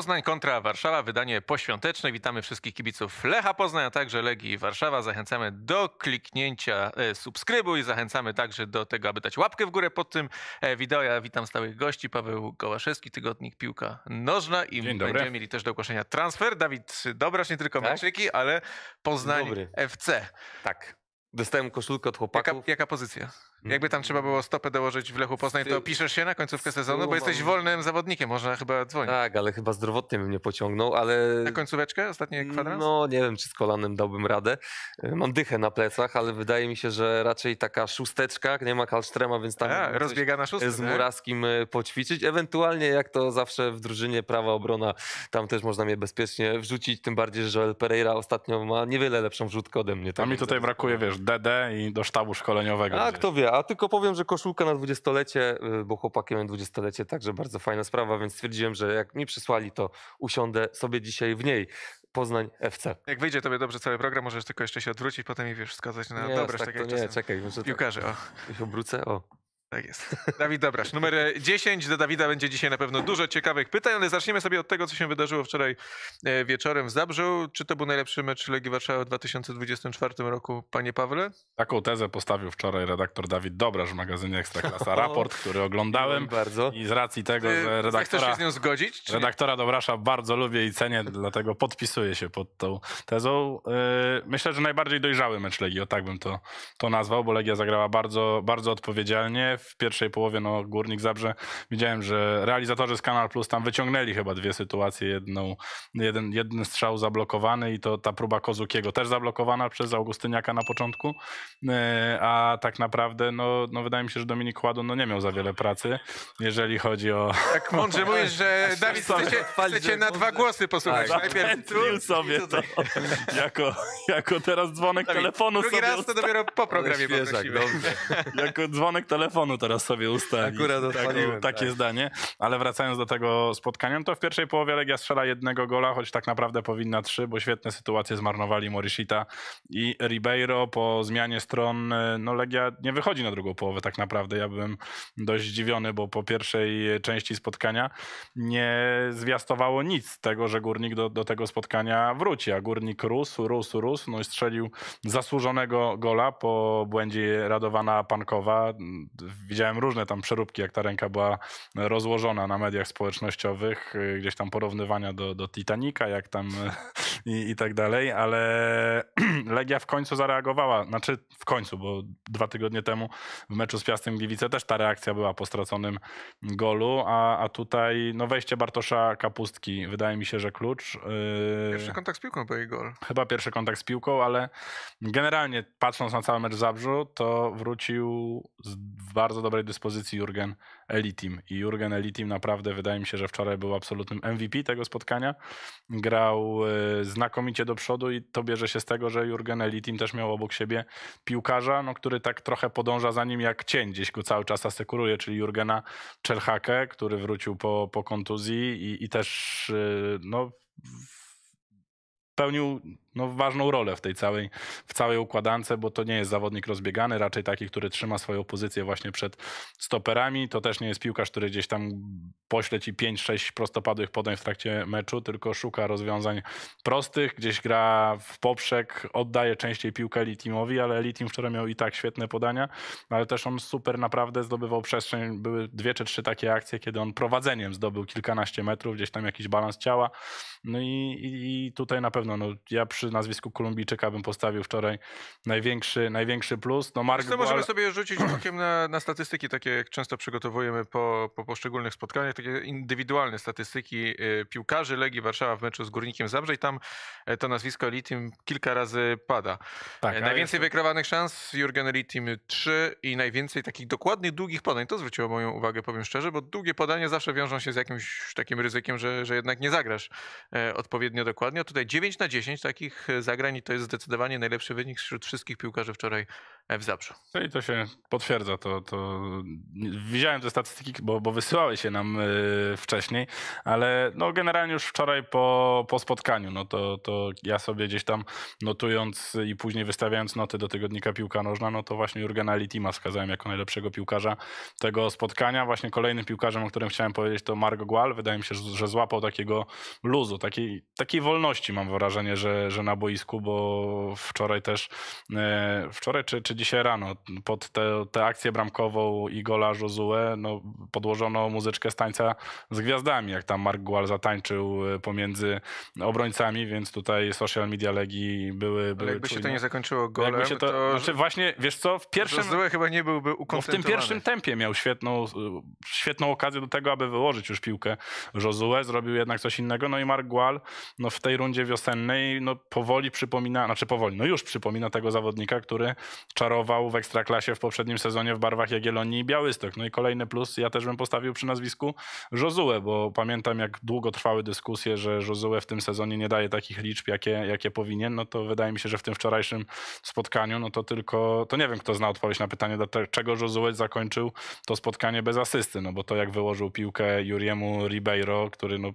Poznań kontra Warszawa, wydanie poświąteczne. Witamy wszystkich kibiców Lecha Poznań, a także Legii Warszawa. Zachęcamy do kliknięcia e, subskrybuj, zachęcamy także do tego, aby dać łapkę w górę pod tym e, wideo. Ja witam stałych gości, Paweł Gołaszewski, Tygodnik Piłka Nożna i będziemy mieli też do ogłoszenia transfer. Dawid Dobrasz, nie tylko tak? meczyki, ale Poznań Dobry. FC. Tak. Dostałem koszulkę od chłopaków. Jaka, jaka pozycja? Mm. Jakby tam trzeba było stopę dołożyć w Lechu Poznań, to piszesz się na końcówkę sezonu, bo jesteś wolnym zawodnikiem, można chyba dzwonić. Tak, ale chyba zdrowotnie bym mnie pociągnął, ale... Na końcóweczkę? Ostatni kwadrans? No, nie wiem, czy z kolanem dałbym radę. Mam dychę na plecach, ale wydaje mi się, że raczej taka szósteczka, nie ma kalsztrema, więc tam... A, Z Muraskim e, poćwiczyć. Ewentualnie, jak to zawsze w drużynie prawa obrona, tam też można mnie bezpiecznie wrzucić, tym bardziej, że Joel Pereira ostatnio ma niewiele lepszą wrzutkę ode mnie. A mi tutaj brakuje, wiesz, DD i do sztabu szkoleniowego. A gdzieś. kto wie, a tylko powiem, że koszulka na dwudziestolecie, y, bo chłopakiem mają dwudziestolecie, także bardzo fajna sprawa, więc stwierdziłem, że jak mi przysłali, to usiądę sobie dzisiaj w niej. Poznań FC. Jak wyjdzie tobie dobrze cały program, możesz tylko jeszcze się odwrócić potem i wiesz, wskazać na nie, dobre tak, takie nie, czekaj, może Tak. O. Ich obrócę, o. Tak jest. Dawid Dobrasz, numer 10. E, do Dawida będzie dzisiaj na pewno dużo ciekawych pytań, ale zaczniemy sobie od tego, co się wydarzyło wczoraj e, wieczorem w Zabrzu. Czy to był najlepszy mecz Legii Warszawa w 2024 roku, panie Pawle? Taką tezę postawił wczoraj redaktor Dawid Dobrasz w magazynie Ekstraklasa. Raport, który oglądałem. bardzo. I z racji tego, że redaktora... Chcesz się z nią zgodzić? Redaktora Dobrasza bardzo lubię i cenię, dlatego podpisuję się pod tą tezą. E, myślę, że najbardziej dojrzały mecz Legii, o tak bym to, to nazwał, bo Legia zagrała bardzo, bardzo odpowiedzialnie w pierwszej połowie no, Górnik Zabrze. Widziałem, że realizatorzy z Kanal Plus tam wyciągnęli chyba dwie sytuacje. Jedną, jeden, jeden strzał zablokowany i to ta próba Kozukiego też zablokowana przez Augustyniaka na początku. E, a tak naprawdę no, no wydaje mi się, że Dominik Kładun no, nie miał za wiele pracy, jeżeli chodzi o... Jak mądrze mówisz, że Dawid chcecie, chcecie na dwa głosy posłuchać. Tak, Najpierw tu, sobie to jako, jako teraz dzwonek Dawid, telefonu drugi sobie... Drugi raz to dopiero po programie poprosimy. Jako dzwonek telefonu teraz sobie ustalić. Akurat tak, takie tak. zdanie. Ale wracając do tego spotkania, no to w pierwszej połowie Legia strzela jednego gola, choć tak naprawdę powinna trzy, bo świetne sytuacje zmarnowali Morishita i Ribeiro po zmianie stron. E, no Legia nie wychodzi na drugą połowę tak naprawdę. Ja byłem dość zdziwiony, bo po pierwszej części spotkania nie zwiastowało nic tego, że Górnik do, do tego spotkania wróci, a Górnik rósł, rósł, rósł, no i strzelił zasłużonego gola po błędzie Radowana Pankowa widziałem różne tam przeróbki, jak ta ręka była rozłożona na mediach społecznościowych, y, gdzieś tam porównywania do, do Titanica, jak tam y, i, i tak dalej, ale Legia w końcu zareagowała, znaczy w końcu, bo dwa tygodnie temu w meczu z Piastem Gliwice też ta reakcja była po straconym golu, a, a tutaj no wejście Bartosza Kapustki wydaje mi się, że klucz. Y, pierwszy kontakt z piłką był jej gol. Chyba pierwszy kontakt z piłką, ale generalnie patrząc na cały mecz Zabrzu, to wrócił z bardzo bardzo dobrej dyspozycji Jurgen Elitim. I Jurgen Elitim naprawdę wydaje mi się, że wczoraj był absolutnym MVP tego spotkania. Grał e, znakomicie do przodu i to bierze się z tego, że Jurgen Elitim też miał obok siebie piłkarza, no, który tak trochę podąża za nim jak cień, gdzieś go cały czas asekuruje, czyli Jurgena Czerhakę, który wrócił po, po kontuzji i, i też e, no, pełnił no, ważną rolę w tej całej, w całej układance, bo to nie jest zawodnik rozbiegany, raczej taki, który trzyma swoją pozycję właśnie przed stoperami. To też nie jest piłkarz, który gdzieś tam pośle ci 5-6 prostopadłych podań w trakcie meczu, tylko szuka rozwiązań prostych, gdzieś gra w poprzek, oddaje częściej piłkę Litimowi, ale Litim wczoraj miał i tak świetne podania, ale też on super naprawdę zdobywał przestrzeń. Były dwie czy trzy takie akcje, kiedy on prowadzeniem zdobył kilkanaście metrów, gdzieś tam jakiś balans ciała. No i, i, i tutaj na pewno, no ja przy przy nazwisku Kolumbijczyka bym postawił wczoraj największy, największy plus. No Mark Gual... możemy sobie rzucić okiem na, na statystyki, takie jak często przygotowujemy po, po poszczególnych spotkaniach, takie indywidualne statystyki y, piłkarzy Legii Warszawa w meczu z Górnikiem Zabrze i tam e, to nazwisko Litim kilka razy pada. Tak, e, najwięcej jest... wykrywanych szans Jurgen Litim 3 i najwięcej takich dokładnych, długich podań. To zwróciło moją uwagę, powiem szczerze, bo długie podania zawsze wiążą się z jakimś takim ryzykiem, że, że jednak nie zagrasz e, odpowiednio dokładnie. A tutaj 9 na 10 takich wszystkich e, zagrań i to jest zdecydowanie najlepszy wynik wśród wszystkich piłkarzy wczoraj w Zabrzu. No i to się potwierdza. To, to... Widziałem te statystyki, bo, bo wysyłały się nam yy, wcześniej, ale no generalnie już wczoraj po, po spotkaniu, no to, to ja sobie gdzieś tam notując i później wystawiając noty do tygodnika piłka nożna, no to właśnie Jurgena Litima wskazałem jako najlepszego piłkarza tego spotkania. Właśnie kolejnym piłkarzem, o którym chciałem powiedzieć, to Margo Gual. Wydaje mi się, że złapał takiego luzu, takiej, takiej wolności mam wrażenie, że, że na boisku, bo wczoraj też, yy, wczoraj czy, czy dzisiaj rano pod tę te, te akcję bramkową i gola Josue no, podłożono muzyczkę z tańca z gwiazdami, jak tam Mark Gual zatańczył e, pomiędzy obrońcami, więc tutaj social media legi były... były jakby czujne. się to nie zakończyło golem, jakby się to, to... Znaczy właśnie, wiesz co, w pierwszym... Josue chyba nie byłby ukończony. w tym pierwszym tempie miał świetną, e, świetną okazję do tego, aby wyłożyć już piłkę Josue, zrobił jednak coś innego, no i Mark Gual no, w tej rundzie wiosennej no, powoli przypomina, znaczy powoli, no już przypomina tego zawodnika, który czar czarował w Ekstraklasie w poprzednim sezonie w barwach Jagiellonii i Białystok. No i kolejny plus, ja też bym postawił przy nazwisku Josue, bo pamiętam jak długo trwały dyskusje, że Josue w tym sezonie nie daje takich liczb, jakie, jakie powinien, no to wydaje mi się, że w tym wczorajszym spotkaniu, no to tylko, to nie wiem kto zna odpowiedź na pytanie, dlaczego Josue zakończył to spotkanie bez asysty, no bo to jak wyłożył piłkę Juriemu Ribeiro, który no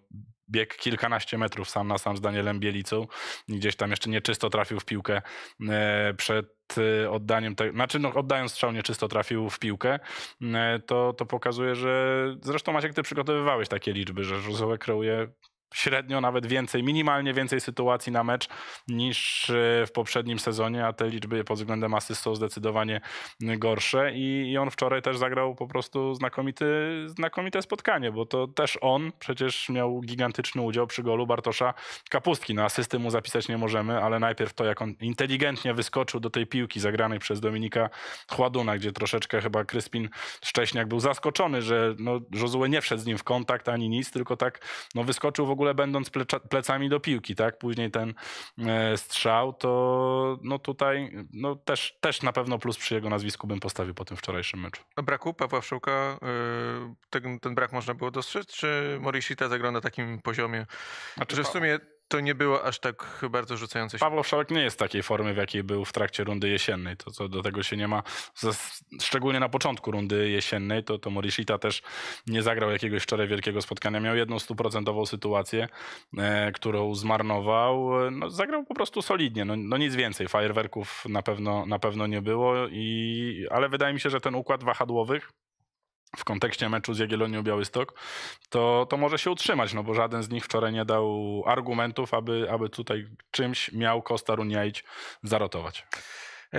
bieg kilkanaście metrów sam na sam z Danielem Bielicą. Gdzieś tam jeszcze nieczysto trafił w piłkę e, przed Y, oddaniem, te, znaczy no, oddając strzał nieczysto trafił w piłkę, y, to, to pokazuje, że zresztą Maciek, ty przygotowywałeś takie liczby, że Żuzołek kreuje średnio nawet więcej, minimalnie więcej sytuacji na mecz niż e, w poprzednim sezonie, a te liczby pod względem asyst są zdecydowanie gorsze I, i on wczoraj też zagrał po prostu znakomity, znakomite spotkanie, bo to też on przecież miał gigantyczny udział przy golu Bartosza Kapustki. Na asysty mu zapisać nie możemy, ale najpierw to jak on inteligentnie wyskoczył do tej piłki zagranej przez Dominika Chładuna, gdzie troszeczkę chyba Kryspin Szcześniak był zaskoczony, że no, Josue nie wszedł z nim w kontakt ani nic, tylko tak no, wyskoczył w ogóle ogóle będąc plecami do piłki, tak? Później ten e, strzał, to no tutaj no też, też na pewno plus przy jego nazwisku bym postawił po tym wczorajszym meczu. braku Pawła Wszuka, e, ten, ten brak można było dostrzec, czy Morisita zagra na takim poziomie, znaczy, że w sumie to nie było aż tak bardzo rzucające się. Paweł Wszelak nie jest takiej formy, w jakiej był w trakcie rundy jesiennej. To, to do tego się nie ma. Szczególnie na początku rundy jesiennej, to, to Morishita też nie zagrał jakiegoś wczoraj wielkiego spotkania. Miał jedną stuprocentową sytuację, e, którą zmarnował. No, zagrał po prostu solidnie. No, no nic więcej. Fajerwerków na pewno, na pewno nie było, i, ale wydaje mi się, że ten układ wahadłowych w kontekście meczu z Jagiellonią Białystok, to, to może się utrzymać, no bo żaden z nich wczoraj nie dał argumentów, aby, aby tutaj czymś miał Kosta zarotować.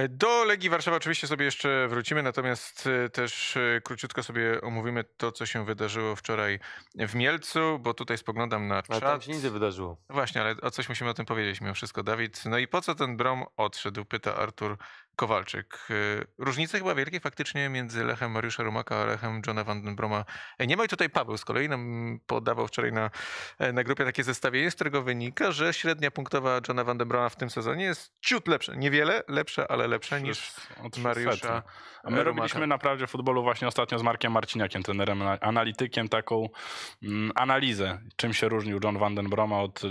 Do Legii Warszawa oczywiście sobie jeszcze wrócimy, natomiast y, też y, króciutko sobie omówimy to, co się wydarzyło wczoraj w Mielcu, bo tutaj spoglądam na czat. Ale tam się nic nie wydarzyło. Właśnie, ale o coś musimy o tym powiedzieć mimo wszystko, Dawid. No i po co ten Brom odszedł, pyta Artur Kowalczyk. Y, różnice chyba wielkie faktycznie między Lechem Mariusza Rumaka a Lechem Johna Vandenbroma e, nie ma i tutaj Paweł z kolei nam podawał wczoraj na, e, na grupie takie zestawienie, z którego wynika, że średnia punktowa Johna Vandenbroma w tym sezonie jest ciut lepsza. Niewiele lepsza, ale lepsza niż od Mariusza A my e, Rumaka. robiliśmy naprawdę w futbolu właśnie ostatnio z Markiem Marciniakiem, trenerem analitykiem, taką mm, analizę, czym się różnił John Vandenbroma od y,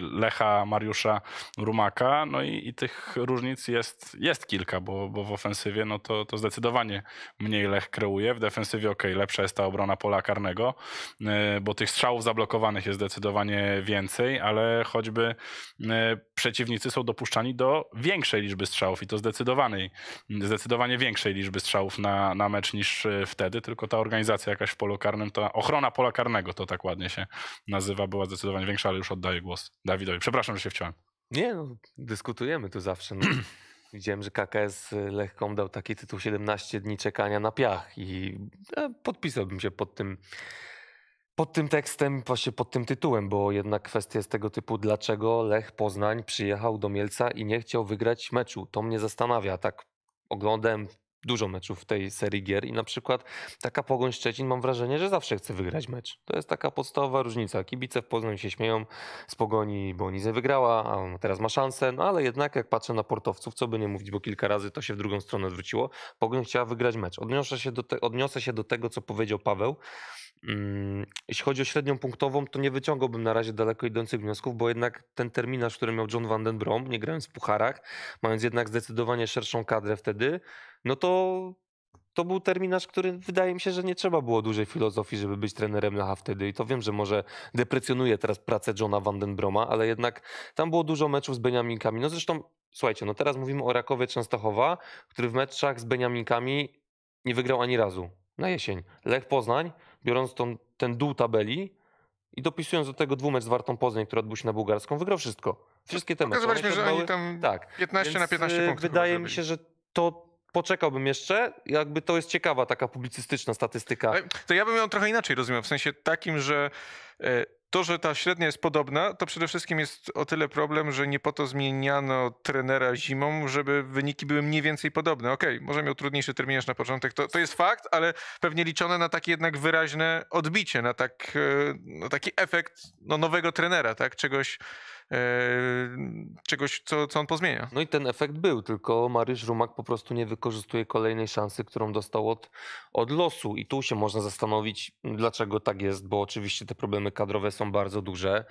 Lecha Mariusza Rumaka. No i, i tych różnic jest, jest jest kilka, bo, bo w ofensywie no to, to zdecydowanie mniej Lech kreuje. W defensywie ok, lepsza jest ta obrona pola karnego, e, bo tych strzałów zablokowanych jest zdecydowanie więcej, ale choćby e, przeciwnicy są dopuszczani do większej liczby strzałów i to zdecydowanej, zdecydowanie większej liczby strzałów na, na mecz niż e, wtedy, tylko ta organizacja jakaś w polu karnym, ta ochrona pola karnego to tak ładnie się nazywa, była zdecydowanie większa, ale już oddaję głos Dawidowi. Przepraszam, że się wciąłem. Nie, no, dyskutujemy tu zawsze. No. Widziałem, że KKS Lechkom dał taki tytuł 17 dni czekania na piach i e, podpisałbym się pod tym, pod tym tekstem, właśnie pod tym tytułem, bo jednak kwestia jest tego typu, dlaczego Lech Poznań przyjechał do Mielca i nie chciał wygrać meczu. To mnie zastanawia. Tak oglądałem dużo meczów w tej serii gier i na przykład taka Pogoń Szczecin mam wrażenie, że zawsze chce wygrać mecz. To jest taka podstawowa różnica. Kibice w Poznań się śmieją z Pogoni, bo nic wygrała, a teraz ma szansę, no ale jednak jak patrzę na portowców, co by nie mówić, bo kilka razy to się w drugą stronę zwróciło, Pogoń chciała wygrać mecz. Odniosę się do, te, odniosę się do tego, co powiedział Paweł, Mm, jeśli chodzi o średnią punktową, to nie wyciągałbym na razie daleko idących wniosków, bo jednak ten terminarz, który miał John Van Den Brom, nie grając w pucharach, mając jednak zdecydowanie szerszą kadrę wtedy, no to to był terminarz, który wydaje mi się, że nie trzeba było dużej filozofii, żeby być trenerem Lecha wtedy. I to wiem, że może deprecjonuje teraz pracę Johna Van Den Broma, ale jednak tam było dużo meczów z Beniaminkami. No zresztą, słuchajcie, no teraz mówimy o Rakowie Częstochowa, który w meczach z Beniaminkami nie wygrał ani razu na jesień. Lech Poznań biorąc tą, ten dół tabeli i dopisując do tego dwumecz z Wartą Poznań, który odbył się na Bułgarską, wygrał wszystko. Wszystkie te no, mecze. Zobaczmy, że oni tam tak. 15 Więc na 15 e, punktów. Wydaje mi się, że to poczekałbym jeszcze. Jakby to jest ciekawa taka publicystyczna statystyka. To ja bym ją trochę inaczej rozumiał, w sensie takim, że e, to, że ta średnia jest podobna, to przede wszystkim jest o tyle problem, że nie po to zmieniano trenera zimą, żeby wyniki były mniej więcej podobne. Okej, okay, może miał trudniejszy terminarz na początek, to, to jest fakt, ale pewnie liczone na takie jednak wyraźne odbicie, na, tak, e, na no, taki efekt no, nowego trenera, tak? Czegoś, E, czegoś, co, co on pozmienia. No i ten efekt był, tylko Mariusz Rumak po prostu nie wykorzystuje kolejnej szansy, którą dostał od, od losu. I tu się można zastanowić, dlaczego tak jest, bo oczywiście te problemy kadrowe są bardzo duże.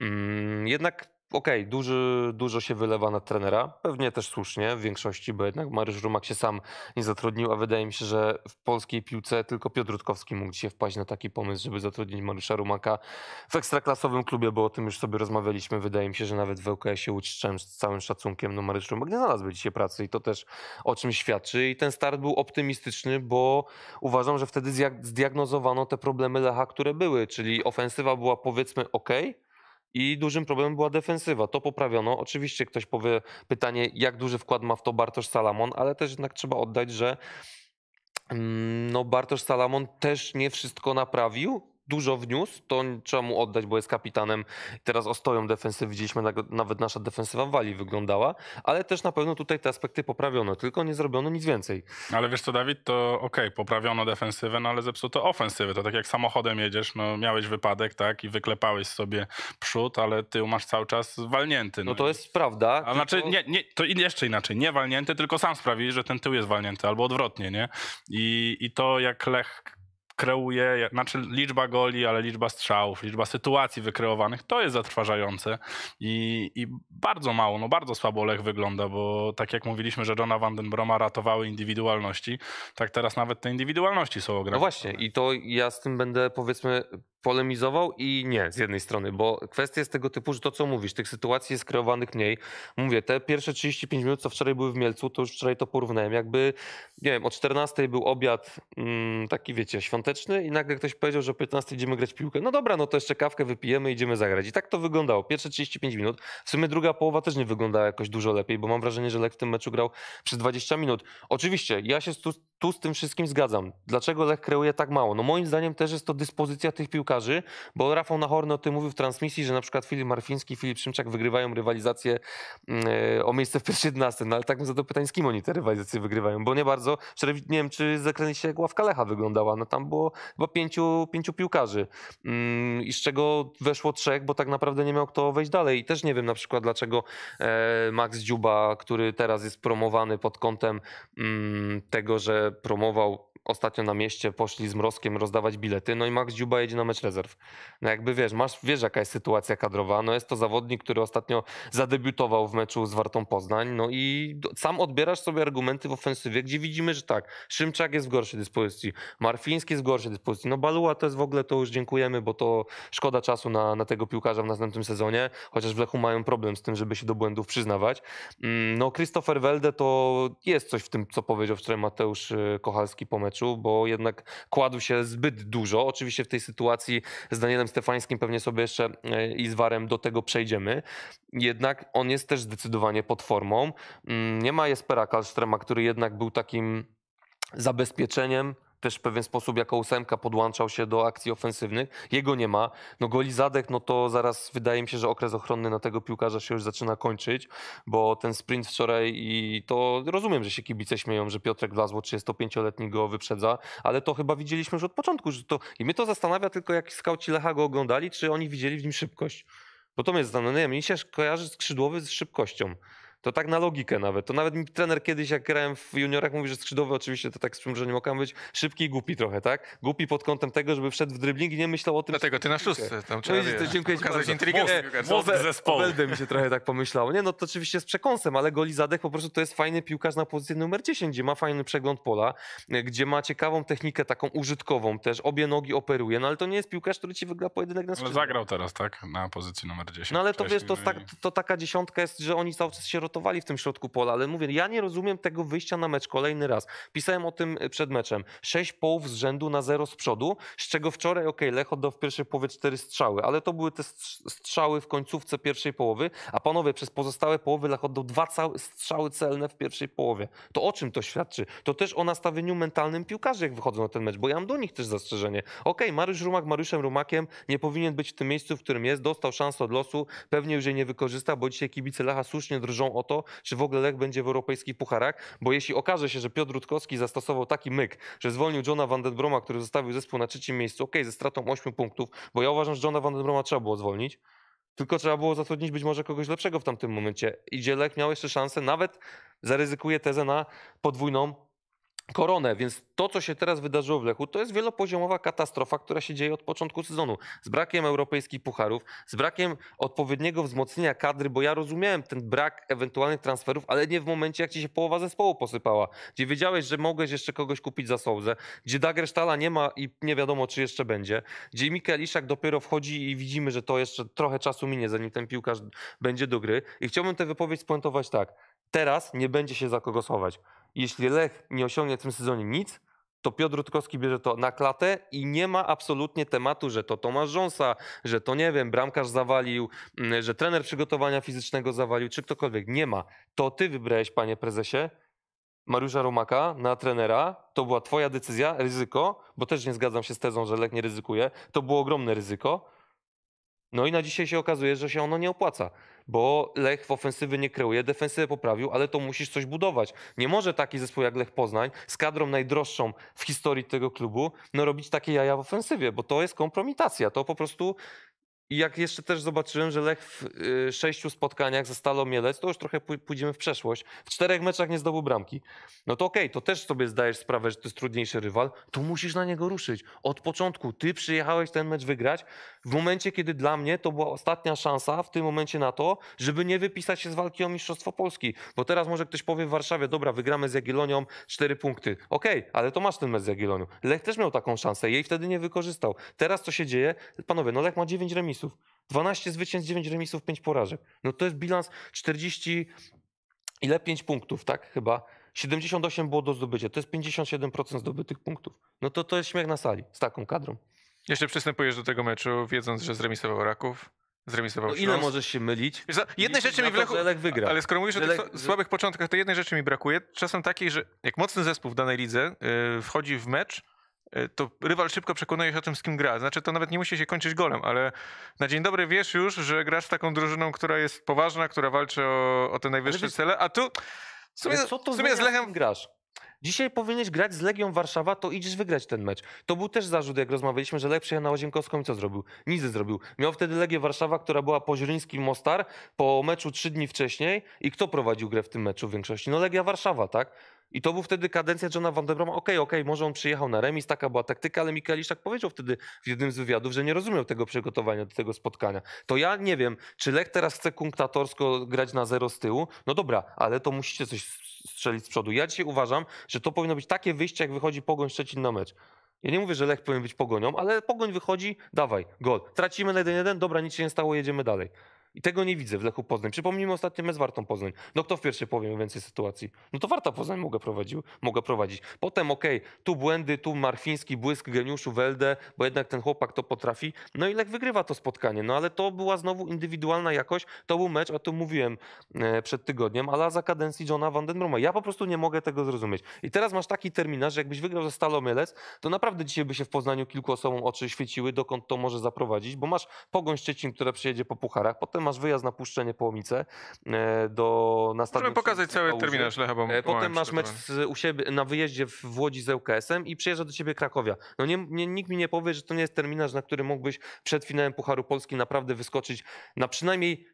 Mm, jednak okej, okay, duży, dużo się wylewa na trenera, pewnie też słusznie w większości, bo jednak Mariusz Rumak się sam nie zatrudnił, a wydaje mi się, że w polskiej piłce tylko Piotr Rutkowski mógł się wpaść na taki pomysł, żeby zatrudnić Mariusza Rumaka w ekstraklasowym klubie, bo o tym już sobie rozmawialiśmy. Wydaje mi się, że nawet w ŁKS-ie Łódź z całym szacunkiem, no Mariusz Rumak nie znalazłby dzisiaj pracy i to też o czym świadczy. I ten start był optymistyczny, bo uważam, że wtedy zdiagnozowano te problemy Lecha, które były, czyli ofensywa była powiedzmy ok i dużym problemem była defensywa. To poprawiono. Oczywiście ktoś powie pytanie, jak duży wkład ma w to Bartosz Salamon, ale też jednak trzeba oddać, że mm, no Bartosz Salamon też nie wszystko naprawił dużo wniósł, to trzeba mu oddać, bo jest kapitanem. Teraz ostoją defensywy, widzieliśmy, nawet nasza defensywa wali wyglądała, ale też na pewno tutaj te aspekty poprawiono, tylko nie zrobiono nic więcej. Ale wiesz co, Dawid, to ok, poprawiono defensywę, no ale zepsuto ofensywę. To tak jak samochodem jedziesz, no miałeś wypadek, tak, i wyklepałeś sobie przód, ale tył masz cały czas walnięty. No, no to jest prawda. A znaczy, to... nie, nie, to jeszcze inaczej, nie walnięty, tylko sam sprawi, że ten tył jest walnięty, albo odwrotnie, nie? I, i to jak Lech kreuje, znaczy liczba goli, ale liczba strzałów, liczba sytuacji wykreowanych, to jest zatrważające i, i bardzo mało, no bardzo słabo Lech wygląda, bo tak jak mówiliśmy, że Johna Van Den Broma ratowały indywidualności, tak teraz nawet te indywidualności są no ograniczone. No właśnie i to ja z tym będę powiedzmy polemizował i nie z jednej strony, bo kwestia jest tego typu, że to co mówisz, tych sytuacji jest kreowanych mniej. Mówię, te pierwsze 35 minut, co wczoraj były w Mielcu, to już wczoraj to porównałem. Jakby, nie wiem, o 14 był obiad mm, taki, wiecie, świąteczny świąteczny i nagle ktoś powiedział, że o 15 idziemy grać piłkę. No dobra, no to jeszcze kawkę wypijemy, idziemy zagrać. I tak to wyglądało. Pierwsze 35 minut. W sumie druga połowa też nie wyglądała jakoś dużo lepiej, bo mam wrażenie, że Lek w tym meczu grał przez 20 minut. Oczywiście, ja się tu tu z tym wszystkim zgadzam. Dlaczego Lech kreuje tak mało? No moim zdaniem też jest to dyspozycja tych piłkarzy, bo Rafał Nachorny o tym mówił w transmisji, że na przykład Filip Marfiński i Filip Szymczak wygrywają rywalizację mm, e, o miejsce w pierwszej 11, no ale tak bym zadał pytanie, z kim oni te rywalizacje wygrywają, bo nie bardzo, nie wiem, czy zakręcie jak ławka Lecha wyglądała, no tam było chyba pięciu, pięciu piłkarzy mm, i z czego weszło trzech, bo tak naprawdę nie miał kto wejść dalej i też nie wiem na przykład dlaczego e, Max Dziuba, który teraz jest promowany pod kątem mm, tego, że promował ostatnio na mieście poszli z Mrozkiem rozdawać bilety, no i Max Dziuba jedzie na mecz rezerw. No jakby wiesz, masz, wiesz jaka jest sytuacja kadrowa, no jest to zawodnik, który ostatnio zadebiutował w meczu z Wartą Poznań, no i sam odbierasz sobie argumenty w ofensywie, gdzie widzimy, że tak, Szymczak jest w gorszej dyspozycji, Marfiński jest w gorszej dyspozycji, no Baluła to jest w ogóle, to już dziękujemy, bo to szkoda czasu na, na tego piłkarza w następnym sezonie, chociaż w Lechu mają problem z tym, żeby się do błędów przyznawać. Mm, no Christopher Welde to jest coś w tym, co powiedział wczoraj Mateusz y, Kochalski po meczu, meczu, bo jednak kładł się zbyt dużo. Oczywiście w tej sytuacji z Danielem Stefańskim pewnie sobie jeszcze e, i z Warem do tego przejdziemy. Jednak on jest też zdecydowanie pod formą. Mm, nie ma Jespera Kalstrema, który jednak był takim zabezpieczeniem też w pewien sposób jako ósemka podłączał się do akcji ofensywnych. Jego nie ma. No goli zadek, no to zaraz wydaje mi się, że okres ochronny na tego piłkarza się już zaczyna kończyć, bo ten sprint wczoraj i to rozumiem, że się kibice śmieją, że Piotrek Wlazło 35-letni go wyprzedza, ale to chyba widzieliśmy już od początku. Że to... I mnie to zastanawia tylko, jak skauci Lecha go oglądali, czy oni widzieli w nim szybkość. Bo to mnie zastanawia, mi się kojarzy skrzydłowy z szybkością. To tak na logikę nawet. To nawet mi trener kiedyś, jak grałem w juniorach, mówi, że skrzydłowy oczywiście to tak z przymrużeniem oka być szybki i głupi trochę, tak? Głupi pod kątem tego, żeby wszedł w dribbling i nie myślał o tym. Dlatego ty na szóstce tam no trzeba no, to dziękuję ci bardzo. inteligencję. mi się trochę tak pomyślało. Nie, no to oczywiście z przekąsem, ale Golizadek po prostu to jest fajny piłkarz na pozycji numer 10, gdzie ma fajny przegląd pola, gdzie ma ciekawą technikę taką użytkową też, obie nogi operuje, no ale to nie jest piłkarz, który ci wygra pojedynek na skrzydłach. No zagrał teraz, tak? Na pozycji numer 10. No ale to wiesz, to, no tak- to, taka dziesiątka jest, że oni cały czas się rotują w tym środku pola, ale mówię, ja nie rozumiem tego wyjścia na mecz kolejny raz. Pisałem o tym e, przed meczem. Sześć połów z rzędu na zero z przodu, z czego wczoraj, ok, Lech oddał w pierwszej połowie cztery strzały, ale to były te strzały w końcówce pierwszej połowy, a panowie, przez pozostałe połowy Lech oddał dwa strzały celne w pierwszej połowie. To o czym to świadczy? To też o nastawieniu mentalnym piłkarzy, jak wychodzą na ten mecz, bo ja mam do nich też zastrzeżenie. Ok, Mariusz Rumak Mariuszem Rumakiem nie powinien być w tym miejscu, w którym jest, dostał szansę od losu, pewnie już jej nie wykorzysta, bo dzisiaj kibice Lecha słusznie drżą o to, czy w ogóle Lech będzie w europejskich pucharach, bo jeśli okaże się, że Piotr Rutkowski zastosował taki myk, że zwolnił Johna van den Broma, który zostawił zespół na trzecim miejscu, ok, ze stratą 8 punktów, bo ja uważam, że Johna van den Broma trzeba było zwolnić, tylko trzeba było zatrudnić być może kogoś lepszego w tamtym momencie. I Lech, miał jeszcze szansę, nawet zaryzykuje tezę na podwójną koronę, więc to, co się teraz wydarzyło w Lechu, to jest wielopoziomowa katastrofa, która się dzieje od początku sezonu. Z brakiem europejskich pucharów, z brakiem odpowiedniego wzmocnienia kadry, bo ja rozumiałem ten brak ewentualnych transferów, ale nie w momencie, jak ci się połowa zespołu posypała, gdzie wiedziałeś, że mogłeś jeszcze kogoś kupić za Sołdze, gdzie Dagresztala nie ma i nie wiadomo, czy jeszcze będzie, gdzie Mikael Iszak dopiero wchodzi i widzimy, że to jeszcze trochę czasu minie, zanim ten piłkarz będzie do gry. I chciałbym tę wypowiedź spuentować tak teraz nie będzie się za kogo schować. Jeśli Lech nie osiągnie w tym sezonie nic, to Piotr Rutkowski bierze to na klatę i nie ma absolutnie tematu, że to Tomasz Rząsa, że to nie wiem, bramkarz zawalił, mm, że trener przygotowania fizycznego zawalił, czy ktokolwiek. Nie ma. To ty wybrałeś, panie prezesie, Mariusza Romaka na trenera. To była twoja decyzja, ryzyko, bo też nie zgadzam się z tezą, że Lech nie ryzykuje. To było ogromne ryzyko. No i na dzisiaj się okazuje, że się ono nie opłaca, bo Lech w ofensywy nie kreuje, defensywę poprawił, ale to musisz coś budować. Nie może taki zespół jak Lech Poznań z kadrą najdroższą w historii tego klubu no robić takie jaja w ofensywie, bo to jest kompromitacja. To po prostu i jak jeszcze też zobaczyłem, że Lech w y, sześciu spotkaniach ze Stalą Mielec, to już trochę pójdziemy w przeszłość, w czterech meczach nie zdobył bramki. No to okej, okay, to też sobie zdajesz sprawę, że to jest trudniejszy rywal, to musisz na niego ruszyć. Od początku ty przyjechałeś ten mecz wygrać w momencie, kiedy dla mnie to była ostatnia szansa w tym momencie na to, żeby nie wypisać się z walki o Mistrzostwo Polski. Bo teraz może ktoś powie w Warszawie, dobra, wygramy z Jagiellonią, cztery punkty. Okej, okay, ale to masz ten mecz z Jagiellonią. Lech też miał taką szansę, jej wtedy nie wykorzystał. Teraz co się dzieje? Panowie, no Lech ma dziewięć remisów remisów. 12 zwycięstw, 9 remisów, 5 porażek. No to jest bilans 40 ile 5 punktów, tak? Chyba 78 było do zdobycia. To jest 57% zdobytych punktów. No to to jest śmiech na sali z taką kadrą. Jeszcze przystępujesz do tego meczu, wiedząc, że zremisował Raków. Zremisował no Ile możesz się mylić? Wiesz, jednej rzeczy mi brakuje. Ale skoro mówisz o tych słabych początkach, to jednej rzeczy mi brakuje. Czasem takiej, że jak mocny zespół w danej lidze yy, wchodzi w mecz, E, to rywal szybko przekonuje się o tym, z kim gra. Znaczy, to nawet nie musi się kończyć golem, ale na dzień dobry wiesz już, że grasz z taką drużyną, która jest poważna, która walczy o, o te najwyższe cele, a tu w sumie, co to w sumie z znaczy, Lechem grasz. Dzisiaj powinieneś grać z Legią Warszawa, to idziesz wygrać ten mecz. To był też zarzut, jak rozmawialiśmy, że Lech przyjechał na Łazienkowską i co zrobił? Nic nie zrobił. Miał wtedy Legię Warszawa, która była po Zielińskim Mostar, po meczu trzy dni wcześniej i kto prowadził grę w tym meczu w większości? No Legia Warszawa, tak? I to był wtedy kadencja Johna Van der Broma. Okej, okay, okej, okay, może on przyjechał na remis, taka była taktyka, ale Iszak powiedział wtedy w jednym z wywiadów, że nie rozumiał tego przygotowania do tego spotkania. To ja nie wiem, czy Lech teraz chce kunktatorsko grać na zero z tyłu. No dobra, ale to musicie coś strzelić z przodu. Ja dzisiaj uważam, że to powinno być takie wyjście, jak wychodzi Pogoń Szczecin na mecz. Ja nie mówię, że Lech powinien być Pogonią, ale Pogoń wychodzi, dawaj, gol. Tracimy na 1-1, dobra, nic się nie stało, jedziemy dalej. I tego nie widzę w Lechu Poznań. Przypomnijmy ostatnio mecz Wartą Poznań. No kto w pierwszej połowie więcej sytuacji? No to Warta Poznań mogę prowadził, prowadzić. Potem okej, okay, tu błędy, tu Marfiński, błysk geniuszu, Welde, bo jednak ten chłopak to potrafi. No i Lech wygrywa to spotkanie. No ale to była znowu indywidualna jakość. To był mecz, o tym mówiłem e, przed tygodniem, ale za kadencji Johna Van Den Broma. Ja po prostu nie mogę tego zrozumieć. I teraz masz taki terminarz, że jakbyś wygrał ze Stalomielec, to naprawdę dzisiaj by się w Poznaniu kilku osobom oczy świeciły, dokąd to może zaprowadzić, bo masz Pogoń Szczecin, która przyjedzie po pucharach, potem masz wyjazd na Puszczenie Połomice e, do, na stadion. Możemy pokazać cały terminarz Lecha bo e, Potem masz mecz u siebie, na wyjeździe w Łodzi z ŁKS-em i przyjeżdża do ciebie Krakowia. No nie, nie, nikt mi nie powie, że to nie jest terminarz, na który mógłbyś przed finałem Pucharu Polski naprawdę wyskoczyć na przynajmniej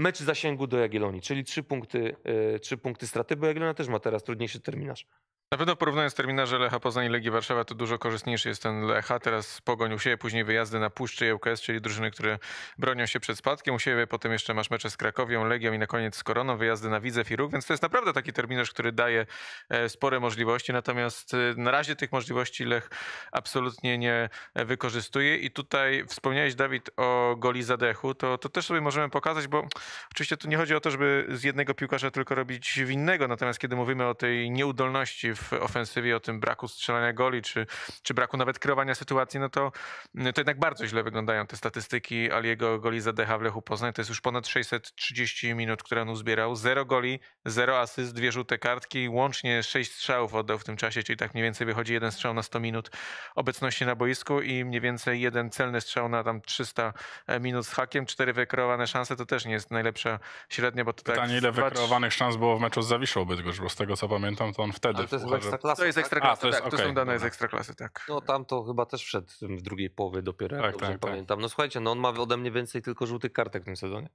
mecz zasięgu do Jagiellonii, czyli trzy punkty, e, trzy punkty straty, bo Jagiellonia też ma teraz trudniejszy terminarz. Na pewno porównując terminarze Lecha Poznań i Legii Warszawa, to dużo korzystniejszy jest ten Lecha. Teraz Pogoń u siebie, później wyjazdy na Puszczy i UKS, czyli drużyny, które bronią się przed spadkiem. U siebie potem jeszcze masz mecze z Krakowią, Legią i na koniec z Koroną, wyjazdy na Widzew i Róg, więc to jest naprawdę taki terminarz, który daje e, spore możliwości. Natomiast e, na razie tych możliwości Lech absolutnie nie e, wykorzystuje i tutaj wspomniałeś, Dawid, o goli zadechu. To, to też sobie możemy pokazać, bo oczywiście tu nie chodzi o to, żeby z jednego piłkarza tylko robić winnego, natomiast kiedy mówimy o tej nieudolności w ofensywie, o tym braku strzelania goli, czy, czy braku nawet kreowania sytuacji, no to, to jednak bardzo źle wyglądają te statystyki Aliego goli za w Lechu Poznań. To jest już ponad 630 minut, które on uzbierał. Zero goli, zero asyst, dwie żółte kartki, łącznie sześć strzałów oddał w tym czasie, czyli tak mniej więcej wychodzi jeden strzał na 100 minut obecności na boisku i mniej więcej jeden celny strzał na tam 300 e, minut z hakiem, cztery wykreowane szanse, to też nie jest najlepsza średnia, bo to Pytanie, tak... Pytanie, ile wykreowanych szans było w meczu z Zawiszą Bydgoszcz, bo z tego co pamiętam, to on wtedy... to jest to jest To jest ekstraklasa, tak. to, jest, tak, okay. to są dane z ekstraklasy, tak. No tam to chyba też wszedł w drugiej połowie dopiero, tak, tak, tak, pamiętam. No słuchajcie, no on ma ode mnie więcej tylko żółtych kartek w tym sezonie.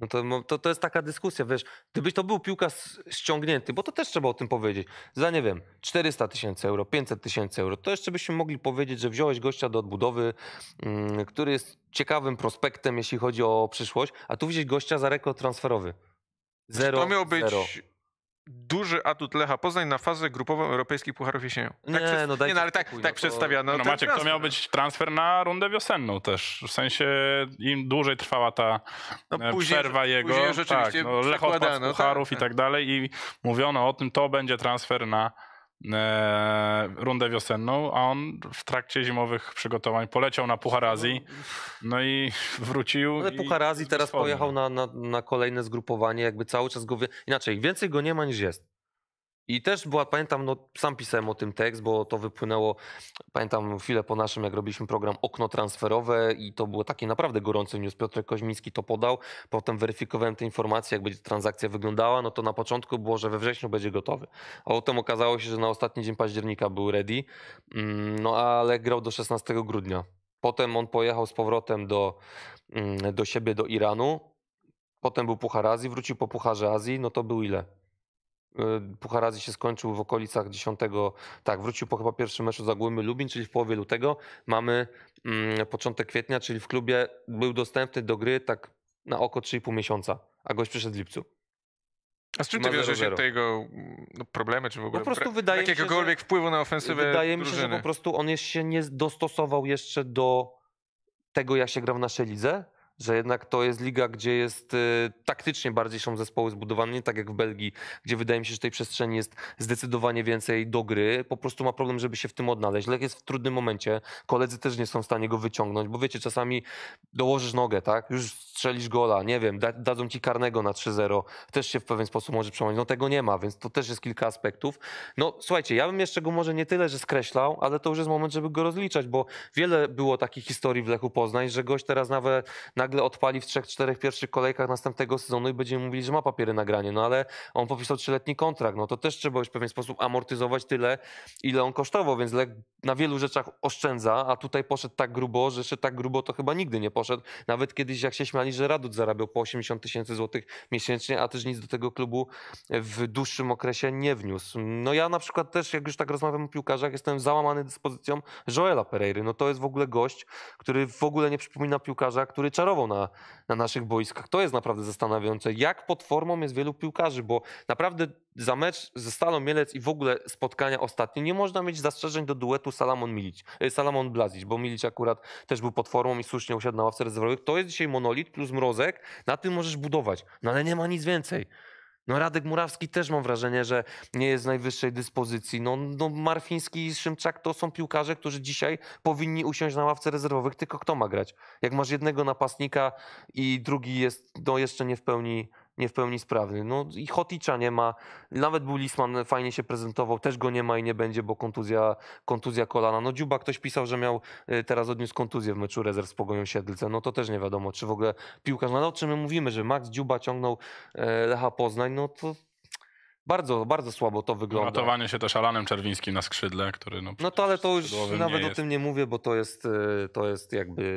No to, to, to jest taka dyskusja, wiesz, gdybyś to był piłka ściągnięty, bo to też trzeba o tym powiedzieć, za nie wiem, 400 tysięcy euro, 500 tysięcy euro, to jeszcze byśmy mogli powiedzieć, że wziąłeś gościa do odbudowy, mm, który jest ciekawym prospektem, jeśli chodzi o przyszłość, a tu wziąłeś gościa za rekord transferowy. Zero, to miał być zero duży atut Lecha Poznań na fazę grupową europejskich pucharów jesienią. Tak nie, no dajcie nie, no, ale tak, tak no no, no to... przedstawiano. No Maciek, transfer. to miał być transfer na rundę wiosenną też. W sensie im dłużej trwała ta no, e, później, przerwa jego, później tak, no, Lech tak? pucharów tak, tak. i tak dalej i mówiono o tym, to będzie transfer na E, rundę wiosenną, a on w trakcie zimowych przygotowań poleciał na Puchar Azji, no i wrócił. Ale Puchar Azji teraz pojechał na, na, na, kolejne zgrupowanie, jakby cały czas go... Wie... Inaczej, więcej go nie ma niż jest. I też była, pamiętam, no, sam pisałem o tym tekst, bo to wypłynęło, pamiętam chwilę po naszym, jak robiliśmy program Okno Transferowe i to było takie naprawdę gorące. news. Piotr Koźmiński to podał, potem weryfikowałem te informacje, jak będzie transakcja wyglądała, no to na początku było, że we wrześniu będzie gotowy. A potem okazało się, że na ostatni dzień października był ready, mm, no ale grał do 16 grudnia. Potem on pojechał z powrotem do, mm, do siebie, do Iranu. Potem był Puchar Azji, wrócił po Pucharze Azji, no to był ile? E, Puchar Azji się skończył w okolicach 10, tak, wrócił po chyba pierwszym meczu Zagłęby Lubin, czyli w połowie lutego. Mamy mm, początek kwietnia, czyli w klubie był dostępny do gry tak na oko 3,5 miesiąca, a gość przyszedł w lipcu. A z czym to wiąże się te mm, no, problemy, czy w ogóle po prostu wydaje mi się, jakiegokolwiek że, wpływu na ofensywę Wydaje drużyny. mi się, że po prostu on jeszcze nie dostosował jeszcze do tego, jak się gra w naszej lidze że jednak to jest liga, gdzie jest y, taktycznie bardziej są zespoły zbudowane, nie tak jak w Belgii, gdzie wydaje mi się, że tej przestrzeni jest zdecydowanie więcej do gry. Po prostu ma problem, żeby się w tym odnaleźć. Lech jest w trudnym momencie, koledzy też nie są w stanie go wyciągnąć, bo wiecie, czasami dołożysz nogę, tak? Już strzelisz gola, nie wiem, da, dadzą ci karnego na 3-0, też się w pewien sposób może przełamać. No tego nie ma, więc to też jest kilka aspektów. No słuchajcie, ja bym jeszcze go może nie tyle, że skreślał, ale to już jest moment, żeby go rozliczać, bo wiele było takich historii w Lechu Poznań, że gość teraz nawet na nagle odpali w trzech, czterech pierwszych kolejkach następnego sezonu i będziemy mówili, że ma papiery nagranie, no ale on podpisał trzyletni kontrakt, no to też trzeba już w pewien sposób amortyzować tyle, ile on kosztował, więc Lech na wielu rzeczach oszczędza, a tutaj poszedł tak grubo, że jeszcze tak grubo to chyba nigdy nie poszedł. Nawet kiedyś jak się śmiali, że Radut zarabiał po 80 tysięcy złotych miesięcznie, a też nic do tego klubu w dłuższym okresie nie wniósł. No ja na przykład też, jak już tak rozmawiam o piłkarzach, jestem załamany dyspozycją Joela Pereiry. No to jest w ogóle gość, który w ogóle nie przypomina piłkarza, który czarował na, na naszych boiskach. To jest naprawdę zastanawiające, jak pod formą jest wielu piłkarzy, bo naprawdę za mecz ze Stalą Mielec i w ogóle spotkania ostatnie nie można mieć zastrzeżeń do duetu Salamon, Milić, e, Salamon Blazic, bo Milić akurat też był pod formą i słusznie usiadł na ławce rezerwowych. To jest dzisiaj monolit plus mrozek, na tym możesz budować, no ale nie ma nic więcej. No Radek Murawski też mam wrażenie, że nie jest w najwyższej dyspozycji. No, no Marfiński i Szymczak to są piłkarze, którzy dzisiaj powinni usiąść na ławce rezerwowych, tylko kto ma grać? Jak masz jednego napastnika i drugi jest no, jeszcze nie w pełni nie w pełni sprawny. No i Hoticza nie ma, nawet Bulisman fajnie się prezentował, też go nie ma i nie będzie, bo kontuzja, kontuzja kolana. No Dziuba ktoś pisał, że miał y, teraz odniósł kontuzję w meczu rezerw z Pogonią Siedlce, no to też nie wiadomo, czy w ogóle piłkarz, no o czym my mówimy, że Max Dziuba ciągnął e, Lecha Poznań, no to bardzo, bardzo słabo to wygląda. Ratowanie się też Alanem Czerwińskim na skrzydle, który... No, no to ale to już nawet o tym nie mówię, bo to jest, y, to jest jakby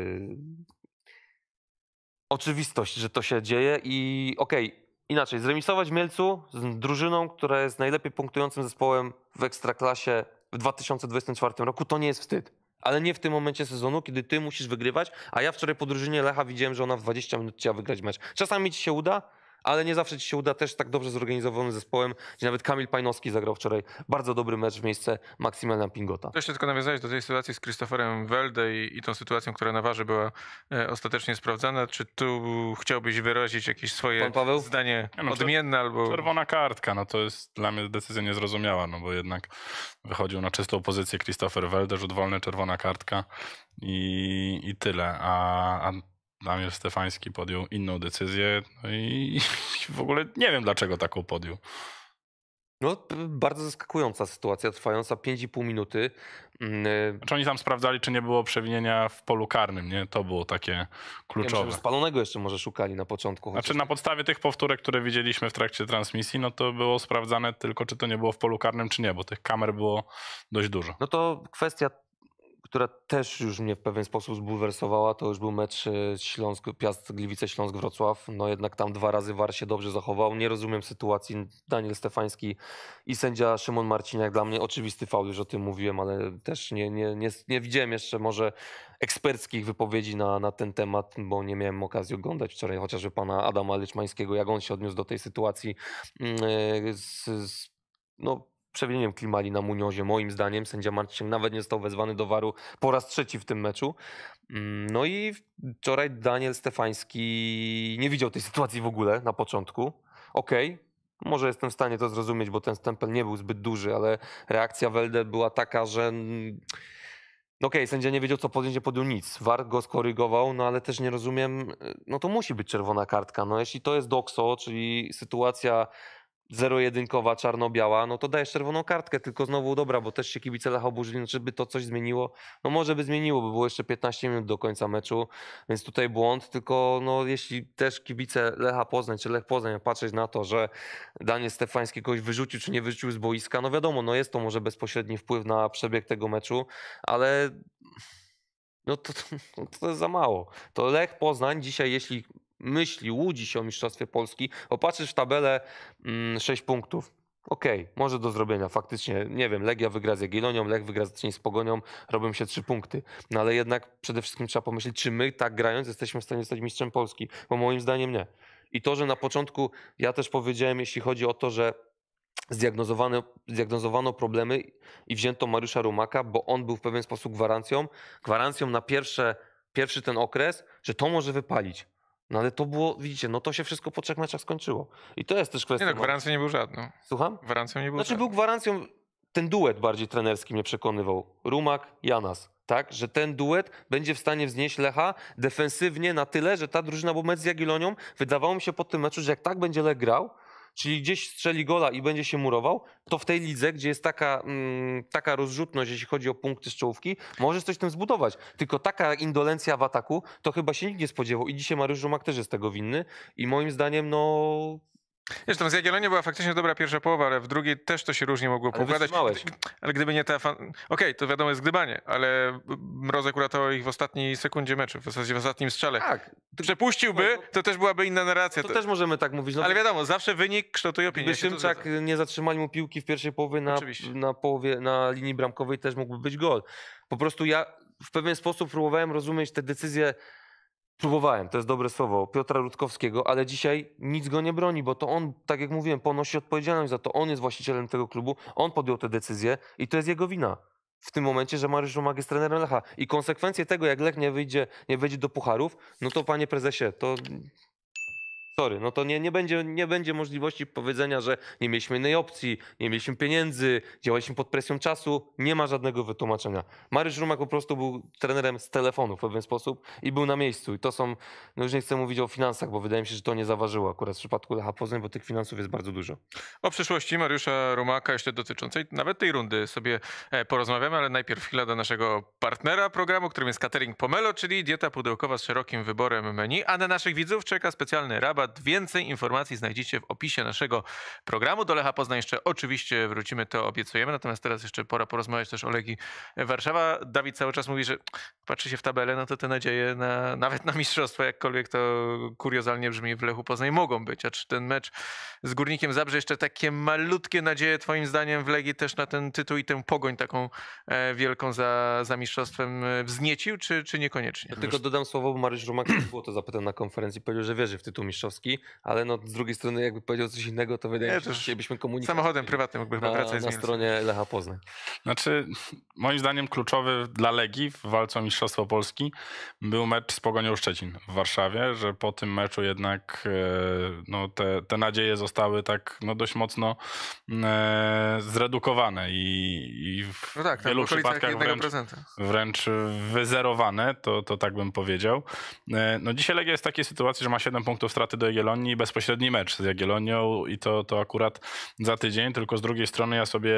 oczywistość, że to się dzieje i okej, okay, inaczej, zremisować Mielcu z drużyną, która jest najlepiej punktującym zespołem w Ekstraklasie w 2024 roku, to nie jest wstyd. Ale nie w tym momencie sezonu, kiedy ty musisz wygrywać, a ja wczoraj po drużynie Lecha widziałem, że ona w 20 minut chciała wygrać mecz. Czasami ci się uda, ale nie zawsze ci się uda też tak dobrze zorganizowanym zespołem, gdzie nawet Kamil Pajnowski zagrał wczoraj bardzo dobry mecz w miejsce Maksymiliana Pingota. Jeszcze tylko nawiązać do tej sytuacji z Christopherem Welde i, i tą sytuacją, która na warze była e, ostatecznie sprawdzana. Czy tu chciałbyś wyrazić jakieś swoje zdanie no, odmienne? albo Czerwona kartka, no to jest dla mnie decyzja niezrozumiała, no bo jednak wychodził na czystą pozycję Christopher Welde, rzut wolny, czerwona kartka i, i tyle. a, a Damian Stefański podjął inną decyzję no i, i w ogóle nie wiem dlaczego taką podjął. No, bardzo zaskakująca sytuacja, trwająca 5,5 minuty. Mm, e, znaczy oni tam sprawdzali, czy nie było przewinienia w polu karnym, nie? To było takie kluczowe. Ja myślę, spalonego jeszcze może szukali na początku. Znaczy na podstawie tych powtórek, które widzieliśmy w trakcie transmisji, no to było sprawdzane tylko, czy to nie było w polu karnym, czy nie, bo tych kamer było dość dużo. No to kwestia która też już mnie w pewien sposób zbulwersowała, to już był mecz e, Śląsk, Piast, Gliwice, Śląsk, Wrocław. No jednak tam dwa razy War się dobrze zachował. Nie rozumiem sytuacji. Daniel Stefański i sędzia Szymon Marciniak dla mnie oczywisty faul, już o tym mówiłem, ale też nie, nie, nie, nie widziałem jeszcze może eksperckich wypowiedzi na, na ten temat, bo nie miałem okazji oglądać wczoraj chociażby pana Adama Lyczmańskiego, jak on się odniósł do tej sytuacji. Mm, e, z, z, no, przewinieniem klimali na Muniozie. Moim zdaniem sędzia Marcin nawet nie został wezwany do waru po raz trzeci w tym meczu. Mm, no i wczoraj Daniel Stefański nie widział tej sytuacji w ogóle na początku. Okej, okay. Może jestem w stanie to zrozumieć, bo ten stempel nie był zbyt duży, ale reakcja Welde była taka, że. Mm, no okej, okay, sędzia nie wiedział, co podjąć, nie podjął nic. War go skorygował, no ale też nie rozumiem, y, no to musi być czerwona kartka. No jeśli to jest dokso, czyli sytuacja zero-jedynkowa, czarno-biała, no to dajesz czerwoną kartkę, tylko znowu dobra, bo też się kibice Lecha oburzyli, czy no by to coś zmieniło. No może by zmieniło, bo było jeszcze 15 minut do końca meczu, więc tutaj błąd, tylko no jeśli też kibice Lecha Poznań, czy Lech Poznań patrzeć na to, że Daniel Stefański kogoś wyrzucił, czy nie wyrzucił z boiska, no wiadomo, no jest to może bezpośredni wpływ na przebieg tego meczu, ale no to, to, to jest za mało. To Lech Poznań dzisiaj, jeśli myśli, łudzi się o Mistrzostwie Polski, opatrzysz w tabelę mm, 6 punktów. Okej, okay, może do zrobienia, faktycznie, nie wiem, Legia wygra z Jagiellonią, Lech wygra z, Pogonią, robią się trzy punkty. No ale jednak przede wszystkim trzeba pomyśleć, czy my tak grając jesteśmy w stanie zostać mistrzem Polski, bo moim zdaniem nie. I to, że na początku ja też powiedziałem, jeśli chodzi o to, że zdiagnozowano, zdiagnozowano problemy i wzięto Mariusza Rumaka, bo on był w pewien sposób gwarancją, gwarancją na pierwsze, pierwszy ten okres, że to może wypalić. No ale to było, widzicie, no to się wszystko po trzech meczach skończyło. I to jest też kwestia... Nie no, no. gwarancją nie był żadną. Słucham? Gwarancją nie był Znaczy żadną. był gwarancją, ten duet bardziej trenerski mnie przekonywał. Rumak, Janas. Tak, że ten duet będzie w stanie wznieść Lecha defensywnie na tyle, że ta drużyna, bo mecz z Jagiellonią wydawało mi się po tym meczu, że jak tak będzie Lech grał, czyli gdzieś strzeli gola i będzie się murował, to w tej lidze, gdzie jest taka, mm, taka rozrzutność, jeśli chodzi o punkty z czołówki, możesz coś tym zbudować. Tylko taka indolencja w ataku, to chyba się nikt nie spodziewał i dzisiaj Mariusz Żumak też jest tego winny i moim zdaniem no Wiesz, tam z Jagiellonią była faktycznie dobra pierwsza połowa, ale w drugiej też to się różnie mogło ale pogadać. Ale gdyby nie ta... Fan... Okej, okay, to wiadomo jest gdybanie, ale Mrozek uratował ich w ostatniej sekundzie meczu, w zasadzie w ostatnim strzale. Tak. Przepuściłby, no- to też byłaby inna narracja. To, to też możemy tak mówić. No ale wiadomo, zawsze wynik kształtuje opinię. Gdyby Szymczak nie zatrzymali mu piłki w pierwszej połowie na, na, połowie, na linii bramkowej też mógłby być gol. Po prostu ja w pewien sposób próbowałem rozumieć te decyzje Próbowałem, to jest dobre słowo, Piotra Rutkowskiego, ale dzisiaj nic go nie broni, bo to on, tak jak mówiłem, ponosi odpowiedzialność za to. On jest właścicielem tego klubu, on podjął tę decyzję i to jest jego wina w tym momencie, że Mariusz Romag jest trenerem Lecha. I konsekwencje tego, jak Lech nie wyjdzie, nie wejdzie do pucharów, no to panie prezesie, to Sorry, no to nie, nie, będzie, nie będzie możliwości powiedzenia, że nie mieliśmy innej opcji, nie mieliśmy pieniędzy, działaliśmy pod presją czasu. Nie ma żadnego wytłumaczenia. Mariusz Rumak po prostu był trenerem z telefonu w pewien sposób i był na miejscu. I to są, no już nie chcę mówić o finansach, bo wydaje mi się, że to nie zaważyło akurat w przypadku Lecha Poznań, bo tych finansów jest bardzo dużo. O przyszłości Mariusza Rumaka jeszcze dotyczącej nawet tej rundy sobie e, porozmawiamy, ale najpierw chwila do naszego partnera programu, którym jest Catering Pomelo, czyli dieta pudełkowa z szerokim wyborem menu, a na naszych widzów czeka specjalny rabat Więcej informacji znajdziecie w opisie naszego programu. Do Lecha Poznań jeszcze oczywiście wrócimy, to obiecujemy. Natomiast teraz jeszcze pora porozmawiać też o Legii Warszawa. Dawid cały czas mówi, że patrzy się w tabelę, no to te nadzieje na, nawet na mistrzostwo, jakkolwiek to kuriozalnie brzmi, w Lechu Poznań mogą być. A czy ten mecz z Górnikiem Zabrze jeszcze takie malutkie nadzieje twoim zdaniem w Legii też na ten tytuł i tę pogoń taką e, wielką za, za mistrzostwem e, wzniecił, czy, czy niekoniecznie? Ja tylko dodam słowo, bo Mariusz Rumak było to zapytał na konferencji, powiedział, że wierzy w tytuł mistrzostwa ale no z drugiej strony jakby powiedział coś innego, to wydaje mi się, że chcielibyśmy komunikować. Samochodem prywatnym mógłby wracać Na stronie Lecha Poznań. Znaczy, moim zdaniem kluczowy dla Legii w walce o Mistrzostwo Polski był mecz z Pogonią Szczecin w Warszawie, że po tym meczu jednak e, no, te, te nadzieje zostały tak no, dość mocno e, zredukowane i, i w no tak, wielu przypadkach wręcz, wręcz wyzerowane, to, to tak bym powiedział. E, no dzisiaj Legia jest w takiej sytuacji, że ma 7 punktów straty do Jagiellonii bezpośredni mecz z Jagiellonią i to, to akurat za tydzień, tylko z drugiej strony ja sobie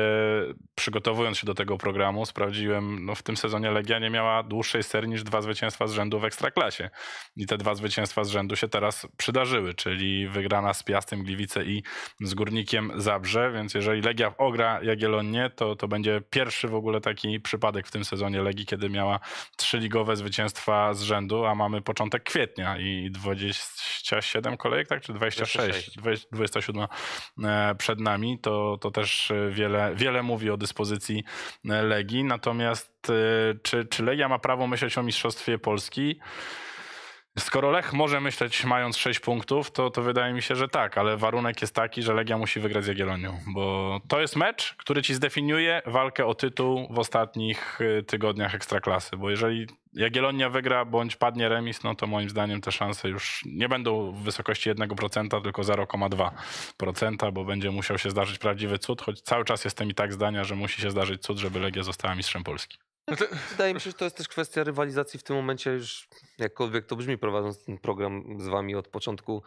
przygotowując się do tego programu sprawdziłem, no w tym sezonie Legia nie miała dłuższej serii niż dwa zwycięstwa z rzędu w Ekstraklasie i te dwa zwycięstwa z rzędu się teraz przydarzyły, czyli wygrana z Piastem Gliwice i z Górnikiem Zabrze, więc jeżeli Legia ogra Jagiellonię, to, to będzie pierwszy w ogóle taki przypadek w tym sezonie Legii, kiedy miała trzyligowe zwycięstwa z rzędu, a mamy początek kwietnia i 27 kolejek, tak? Czy 26, 27 e, przed nami, to, to też e, wiele, wiele mówi o dyspozycji e, Legii. Natomiast czy, czy Legia ma prawo myśleć o Mistrzostwie Polski? Skoro Lech może myśleć mając 6 punktów, to, to wydaje mi się, że tak, ale warunek jest taki, że Legia musi wygrać z Jagiellonią, bo to jest mecz, który ci zdefiniuje walkę o tytuł w ostatnich y, tygodniach Ekstraklasy, bo jeżeli Jagiellonia wygra bądź padnie remis, no to moim zdaniem te szanse już nie będą w wysokości 1%, tylko 0,2%, bo będzie musiał się zdarzyć prawdziwy cud, choć cały czas jestem i tak zdania, że musi się zdarzyć cud, żeby Legia została mistrzem Polski. No wydaje mi się, że to jest też kwestia rywalizacji w tym momencie już, jakkolwiek to brzmi, prowadząc ten program z wami od początku,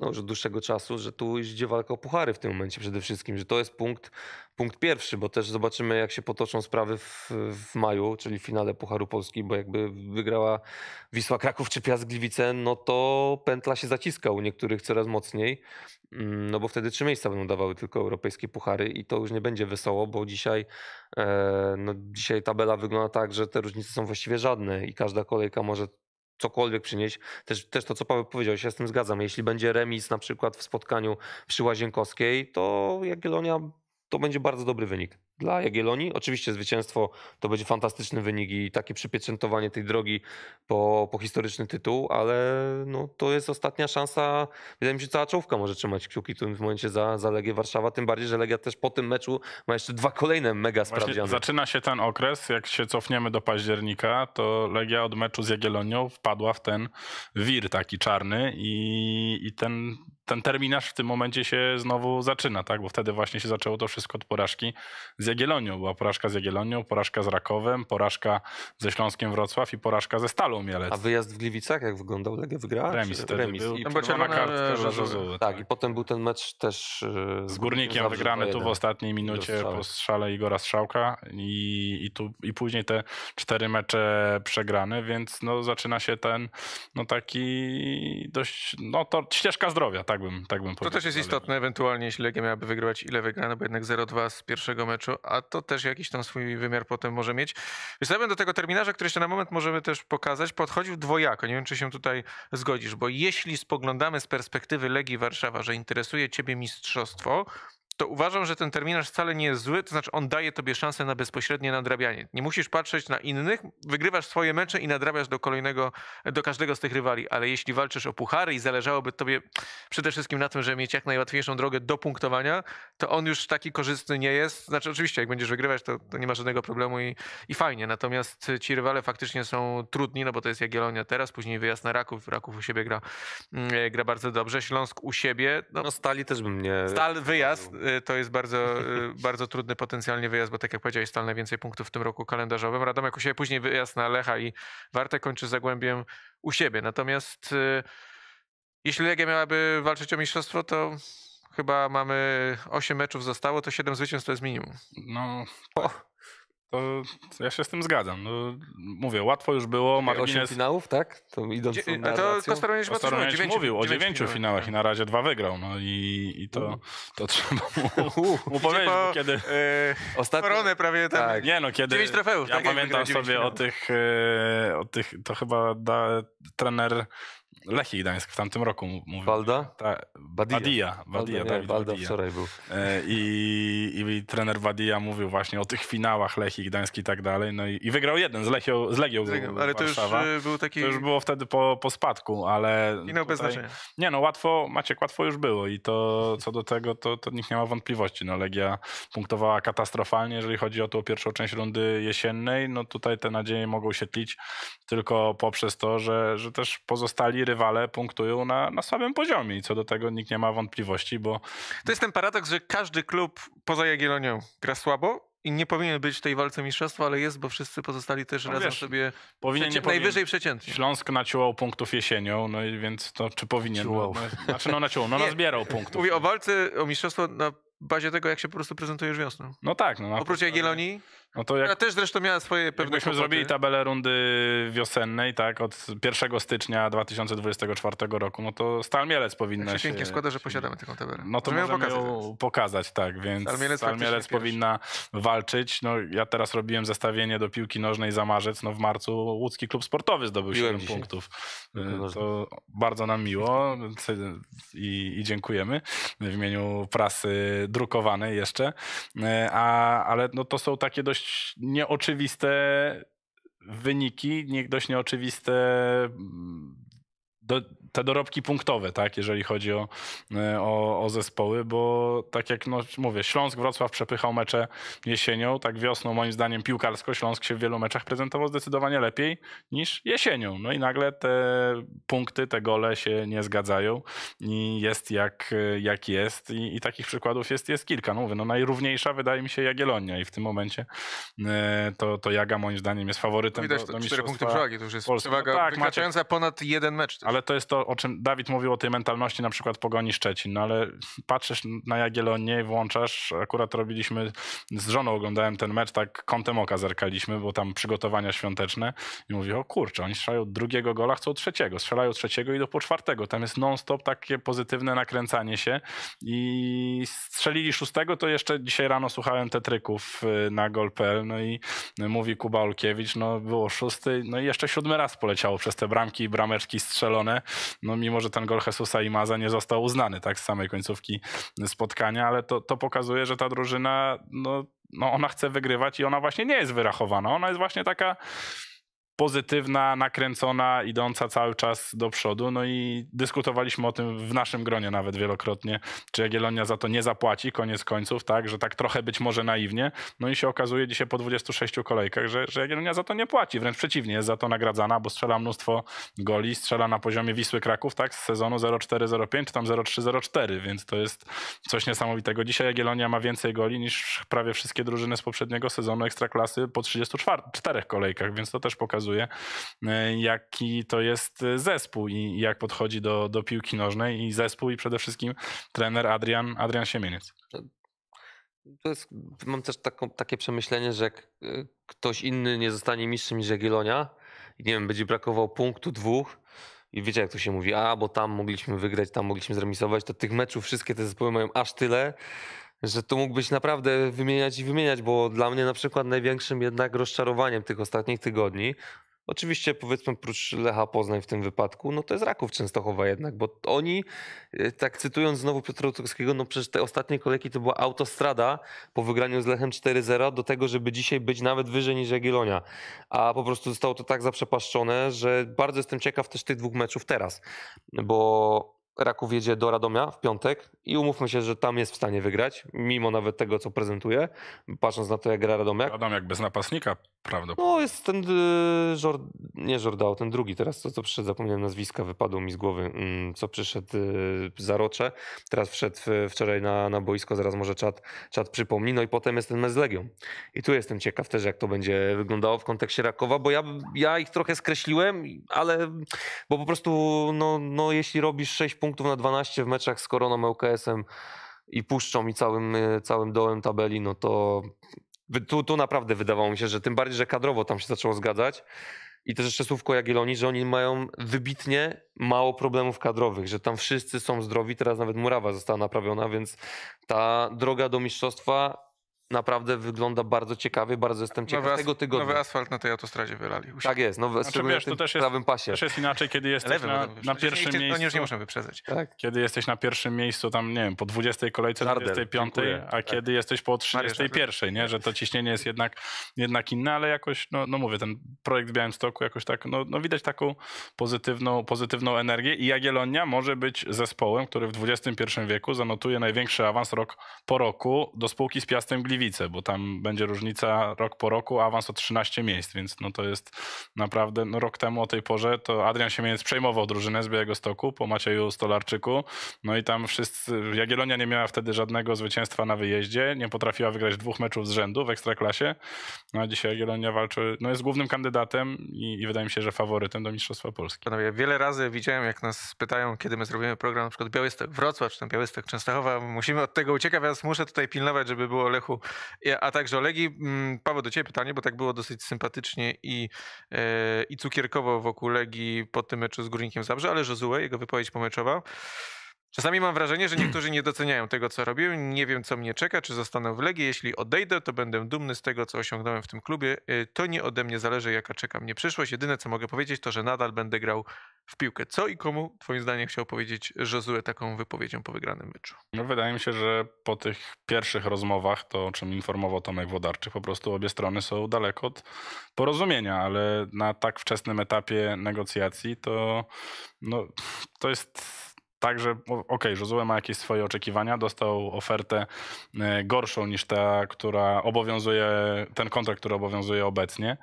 no, już od dłuższego czasu, że tu idzie walka o puchary w tym momencie przede wszystkim, że to jest punkt, punkt pierwszy, bo też zobaczymy, jak się potoczą sprawy w, w maju, czyli w finale Pucharu Polski, bo jakby wygrała Wisła Kraków czy Piast Gliwice, no to pętla się zaciska u niektórych coraz mocniej, mm, no bo wtedy trzy miejsca będą dawały tylko europejskie puchary i to już nie będzie wesoło, bo dzisiaj, e, no, dzisiaj tabela wygląda tak, że te różnice są właściwie żadne i każda kolejka może cokolwiek przynieść. Też, też to, co Paweł powiedział, się z tym zgadzam. Jeśli będzie remis na przykład w spotkaniu przy Łazienkowskiej, to Jagiellonia to będzie bardzo dobry wynik dla Jagiellonii. Oczywiście zwycięstwo to będzie fantastyczny wynik i takie przypieczętowanie tej drogi po, po historyczny tytuł, ale no, to jest ostatnia szansa. Wydaje mi się, cała czołówka może trzymać kciuki w tym momencie za, za Legię Warszawa, tym bardziej, że Legia też po tym meczu ma jeszcze dwa kolejne mega sprawdziany. Zaczyna się ten okres, jak się cofniemy do października, to Legia od meczu z Jagiellonią wpadła w ten wir taki czarny i, i ten ten terminarz w tym momencie się znowu zaczyna, tak? Bo wtedy właśnie się zaczęło to wszystko od porażki z Jagielonią. Była porażka z Jagielonią, porażka z Rakowem, porażka ze Śląskiem Wrocław i porażka ze Stalą Mielec. A wyjazd w Gliwicach jak wyglądał? Legia tak wygrała? Remis wtedy remis. był. I no, czerwona kartka Rzezowy. Tak. tak, i potem był ten mecz też... E, z Górnikiem wygrany tu w ostatniej minucie po strzale Igora Strzałka i, i, tu, i później te cztery mecze przegrane, więc no zaczyna się ten no taki dość, no to ścieżka zdrowia, tak? tak bym, tak bym powiedział. To też jest istotne, ewentualnie jeśli Legia miałaby wygrywać ile wygrano, bo jednak 0-2 z pierwszego meczu, a to też jakiś tam swój wymiar potem może mieć. bym do tego terminarza, który jeszcze na moment możemy też pokazać, podchodził dwojako. Nie wiem, czy się tutaj zgodzisz, bo jeśli spoglądamy z perspektywy Legii Warszawa, że interesuje ciebie mistrzostwo, to uważam, że ten terminarz wcale nie jest zły, to znaczy on daje tobie szansę na bezpośrednie nadrabianie. Nie musisz patrzeć na innych, wygrywasz swoje mecze i nadrabiasz do kolejnego, do każdego z tych rywali, ale jeśli walczysz o puchary i zależałoby tobie przede wszystkim na tym, żeby mieć jak najłatwiejszą drogę do punktowania, to on już taki korzystny nie jest. Znaczy oczywiście, jak będziesz wygrywać, to, to nie ma żadnego problemu i, i fajnie, natomiast ci rywale faktycznie są trudni, no bo to jest Jagiellonia teraz, później wyjazd na Raków, Raków u siebie gra, mm, gra bardzo dobrze, Śląsk u siebie. No, no Stali też bym nie... Stal wyjazd Y, to jest bardzo, y, bardzo trudny potencjalnie wyjazd, bo tak jak powiedziałeś, stal najwięcej punktów w tym roku kalendarzowym. Radomek u siebie, później wyjazd na Lecha i Warte kończy Zagłębiem u siebie. Natomiast y, jeśli Legia miałaby walczyć o mistrzostwo, to chyba mamy 8 meczów zostało, to 7 zwycięstw to jest minimum. No, to ja się z tym zgadzam. No, mówię, łatwo już było. Martinez... 8 finałów, tak? To idąc Dzie- na to Kostaroniusz mówił o dziewięciu finałach i na razie dwa wygrał. No i, i to, to trzeba mu, mu powiedzieć, bo kiedy... E, Ostatnio... Koronę prawie Tak. Nie no, kiedy... Dziewięć trofeów. Ja tak pamiętam sobie o tych, e, o tych... To chyba da, trener Lechii Gdańsk w tamtym roku mówił. Walda? Ta, Badia. Badia, Badia, Balda nie, Badia. Badia. wczoraj był. E, I, I, trener Badia mówił właśnie o tych finałach Lechii Gdańsk i tak dalej. No i, i wygrał jeden z, Lechią, z Legią Legią, Ale to już y, był taki... To już było wtedy po, po spadku, ale... I bez znaczenia. Nie no, łatwo, Maciek, łatwo już było i to co do tego, to, to nikt nie ma wątpliwości. No Legia punktowała katastrofalnie, jeżeli chodzi o tą pierwszą część rundy jesiennej. No tutaj te nadzieje mogą się tlić tylko poprzez to, że, że też pozostali ryby rywale punktują na, na słabym poziomie i co do tego nikt nie ma wątpliwości, bo... To jest ten paradoks, że każdy klub poza Jagiellonią gra słabo, i nie powinien być w tej walce mistrzostwa, ale jest, bo wszyscy pozostali też no razem wiesz, sobie powinien, przecie- najwyżej powinien. przeciętnie. Śląsk naciłał punktów jesienią, no i więc to czy powinien? No, no znaczy no naciułał, no, no nie, nazbierał punktów. Mówię o walce, o mistrzostwo na bazie tego, jak się po prostu prezentujesz wiosną. No tak. No, Oprócz Jagiellonii... No to jak, ja też zresztą miałem swoje pewne Jakbyśmy kłopoty. zrobili tabelę rundy wiosennej, tak, od 1 stycznia 2024 roku, no to Stal Mielec powinna tak się... pięknie składa, że posiadamy taką tabelę. No to możemy, możemy pokazać, ją pokazać, tak, więc Stal Mielec, Stal Mielec powinna walczyć. No ja teraz robiłem zestawienie do piłki nożnej za marzec, no w marcu Łódzki Klub Sportowy zdobył 7 punktów. E, to bardzo nam miło i, i, dziękujemy w imieniu prasy drukowanej jeszcze, e, A, ale no to są takie dość dość nieoczywiste wyniki, dość nieoczywiste mm, do, te dorobki punktowe, tak, jeżeli chodzi o, e, o, o, zespoły, bo tak jak no, mówię, Śląsk Wrocław przepychał mecze jesienią, tak wiosną moim zdaniem piłkarsko Śląsk się w wielu meczach prezentował zdecydowanie lepiej niż jesienią. No i nagle te punkty, te gole się nie zgadzają i jest jak, jak jest I, i takich przykładów jest, jest kilka. No mówię, no najrówniejsza wydaje mi się Jagiellonia i w tym momencie e, to, to Jaga moim zdaniem jest faworytem Widać, do, do cztery punkty przewagi, to już jest Polski. przewaga no tak, wykraczająca macie... ponad jeden mecz. Też. Ale to jest to, o czym Dawid mówił o tej mentalności na przykład Pogoni Szczecin, no ale patrzysz na Jagiellonię i włączasz, akurat robiliśmy, z żoną oglądałem ten mecz, tak kątem oka zerkaliśmy, bo tam przygotowania świąteczne i mówię, o kurczę, oni strzelają drugiego gola, chcą trzeciego, strzelają trzeciego i do po czwartego, tam jest non-stop takie pozytywne nakręcanie się i strzelili szóstego, to jeszcze dzisiaj rano słuchałem tryków y, na gol.pl, no i mówi Kuba Olkiewicz, no było szósty, no i jeszcze siódmy raz poleciało przez te bramki i brameczki strzelone, no mimo, że ten gol Jesusa i Maza nie został uznany, tak, z samej końcówki spotkania, ale to, to pokazuje, że ta drużyna, no, no ona chce wygrywać i ona właśnie nie jest wyrachowana, ona jest właśnie taka pozytywna, nakręcona, idąca cały czas do przodu. No i dyskutowaliśmy o tym w naszym gronie nawet wielokrotnie, czy Jagiellonia za to nie zapłaci, koniec końców, tak, że tak trochę być może naiwnie. No i się okazuje dzisiaj po 26 kolejkach, że, że Jagiellonia za to nie płaci, wręcz przeciwnie, jest za to nagradzana, bo strzela mnóstwo goli, strzela na poziomie Wisły Kraków, tak, z sezonu 0405 czy tam 0304, więc to jest coś niesamowitego. Dzisiaj Jagiellonia ma więcej goli niż prawie wszystkie drużyny z poprzedniego sezonu Ekstraklasy po 34 kolejkach, więc to też pokazuje pokazuje, e, jaki to jest e, zespół i jak podchodzi do, do piłki nożnej i zespół i przede wszystkim trener Adrian, Adrian Siemieniec. Jest, mam też taką, takie przemyślenie, że jak e, ktoś inny nie zostanie mistrzem niż Jagiellonia i nie wiem, będzie brakował punktu, dwóch i wiecie jak to się mówi, a bo tam mogliśmy wygrać, tam mogliśmy zremisować, to tych meczów wszystkie te zespoły mają aż tyle, że tu mógłbyś naprawdę wymieniać i wymieniać, bo dla mnie na przykład największym jednak rozczarowaniem tych ostatnich tygodni, oczywiście powiedzmy prócz Lecha Poznań w tym wypadku, no to jest Raków Częstochowa jednak, bo oni, e, tak cytując znowu Piotra Otukowskiego, no przecież te ostatnie kolejki to była autostrada po wygraniu z Lechem 4-0 do tego, żeby dzisiaj być nawet wyżej niż Jagiellonia, a po prostu zostało to tak zaprzepaszczone, że bardzo jestem ciekaw też tych dwóch meczów teraz, bo Raków jedzie do Radomia w piątek i umówmy się, że tam jest w stanie wygrać, mimo nawet tego, co prezentuje, patrząc na to, jak gra Radomiak. Radomiak bez napastnika prawdopodobnie. No jest ten, y, Jord... nie Jordao, ten drugi teraz, co, co przyszedł, zapomniałem nazwiska, wypadło mi z głowy, mm, co przyszedł y, Zarocze, teraz wszedł y, wczoraj na, na boisko, zaraz może czat, czat przypomni, no i potem jest ten mecz z Legią. I tu jestem ciekaw też, jak to będzie wyglądało w kontekście Rakowa, bo ja, ja ich trochę skreśliłem, ale bo po prostu, no, no jeśli robisz 6 punktów na 12 w meczach z Koroną ŁKS-em i puszczą i całym, y, całym dołem tabeli, no to tu, tu naprawdę wydawało mi się, że tym bardziej, że kadrowo tam się zaczęło zgadzać. I też jeszcze słówko Jagiellonii, że oni mają wybitnie mało problemów kadrowych, że tam wszyscy są zdrowi, teraz nawet murawa została naprawiona, więc ta droga do mistrzostwa naprawdę wygląda bardzo ciekawie, bardzo jestem ciekaw nowy tego tygodnia. Nowy asfalt na tej autostradzie wylali. Tak jest, nowy, znaczy, wiesz, to też jest, prawym pasie. też jest inaczej, kiedy jesteś Lewy na, na pierwszym miejscu. No już nie muszę wyprzedzać. Tak. Kiedy jesteś na pierwszym miejscu, tam nie wiem, po 20 kolejce, Tardel, 25, dziękuję. a tak. kiedy jesteś po 31, nie? że to ciśnienie jest jednak, jednak inne, ale jakoś, no, no mówię, ten projekt w Białymstoku jakoś tak, no, no widać taką pozytywną, pozytywną energię i Jagiellonia może być zespołem, który w XXI wieku zanotuje największy awans rok po roku do spółki z Piastem Gliwice bo tam będzie różnica rok po roku, awans o 13 miejsc, więc no to jest naprawdę, no rok temu o tej porze to Adrian Siemieniec przejmował drużynę z Białego Stoku po Macieju Stolarczyku, no i tam wszyscy, Jagiellonia nie miała wtedy żadnego zwycięstwa na wyjeździe, nie potrafiła wygrać dwóch meczów z rzędu w Ekstraklasie, no a dzisiaj Jagiellonia walczy, no jest głównym kandydatem i, i wydaje mi się, że faworytem do Mistrzostwa Polski. Panowie, wiele razy widziałem, jak nas pytają, kiedy my zrobimy program, na przykład Białystok Wrocław, czy tam Białystok Częstochowa, musimy od tego uciekać, więc muszę tutaj pilnować, żeby było Lechu a także Olegi, mm, Paweł, do ciebie pytanie, bo tak było dosyć sympatycznie i, e, i cukierkowo wokół Legi po tym meczu z Górnikiem Zabrze, ale Jozue, jego wypowiedź pomeczowa. Czasami mam wrażenie, że niektórzy nie doceniają tego, co robię. Nie wiem, co mnie czeka, czy zostanę w Legii. Jeśli odejdę, to będę dumny z tego, co osiągnąłem w tym klubie. Y, to nie ode mnie zależy, jaka czeka mnie przyszłość. Jedyne, co mogę powiedzieć, to, że nadal będę grał w piłkę. Co i komu, twoim zdaniem, chciał powiedzieć Josue taką wypowiedzią po wygranym meczu? No, wydaje mi się, że po tych pierwszych rozmowach, to o czym informował Tomek Wodarczyk, po prostu obie strony są daleko od porozumienia, ale na tak wczesnym etapie negocjacji to, no, to jest tak, że okej, okay, ma jakieś swoje oczekiwania, dostał ofertę e, gorszą niż ta, która obowiązuje, ten kontrakt, który obowiązuje obecnie.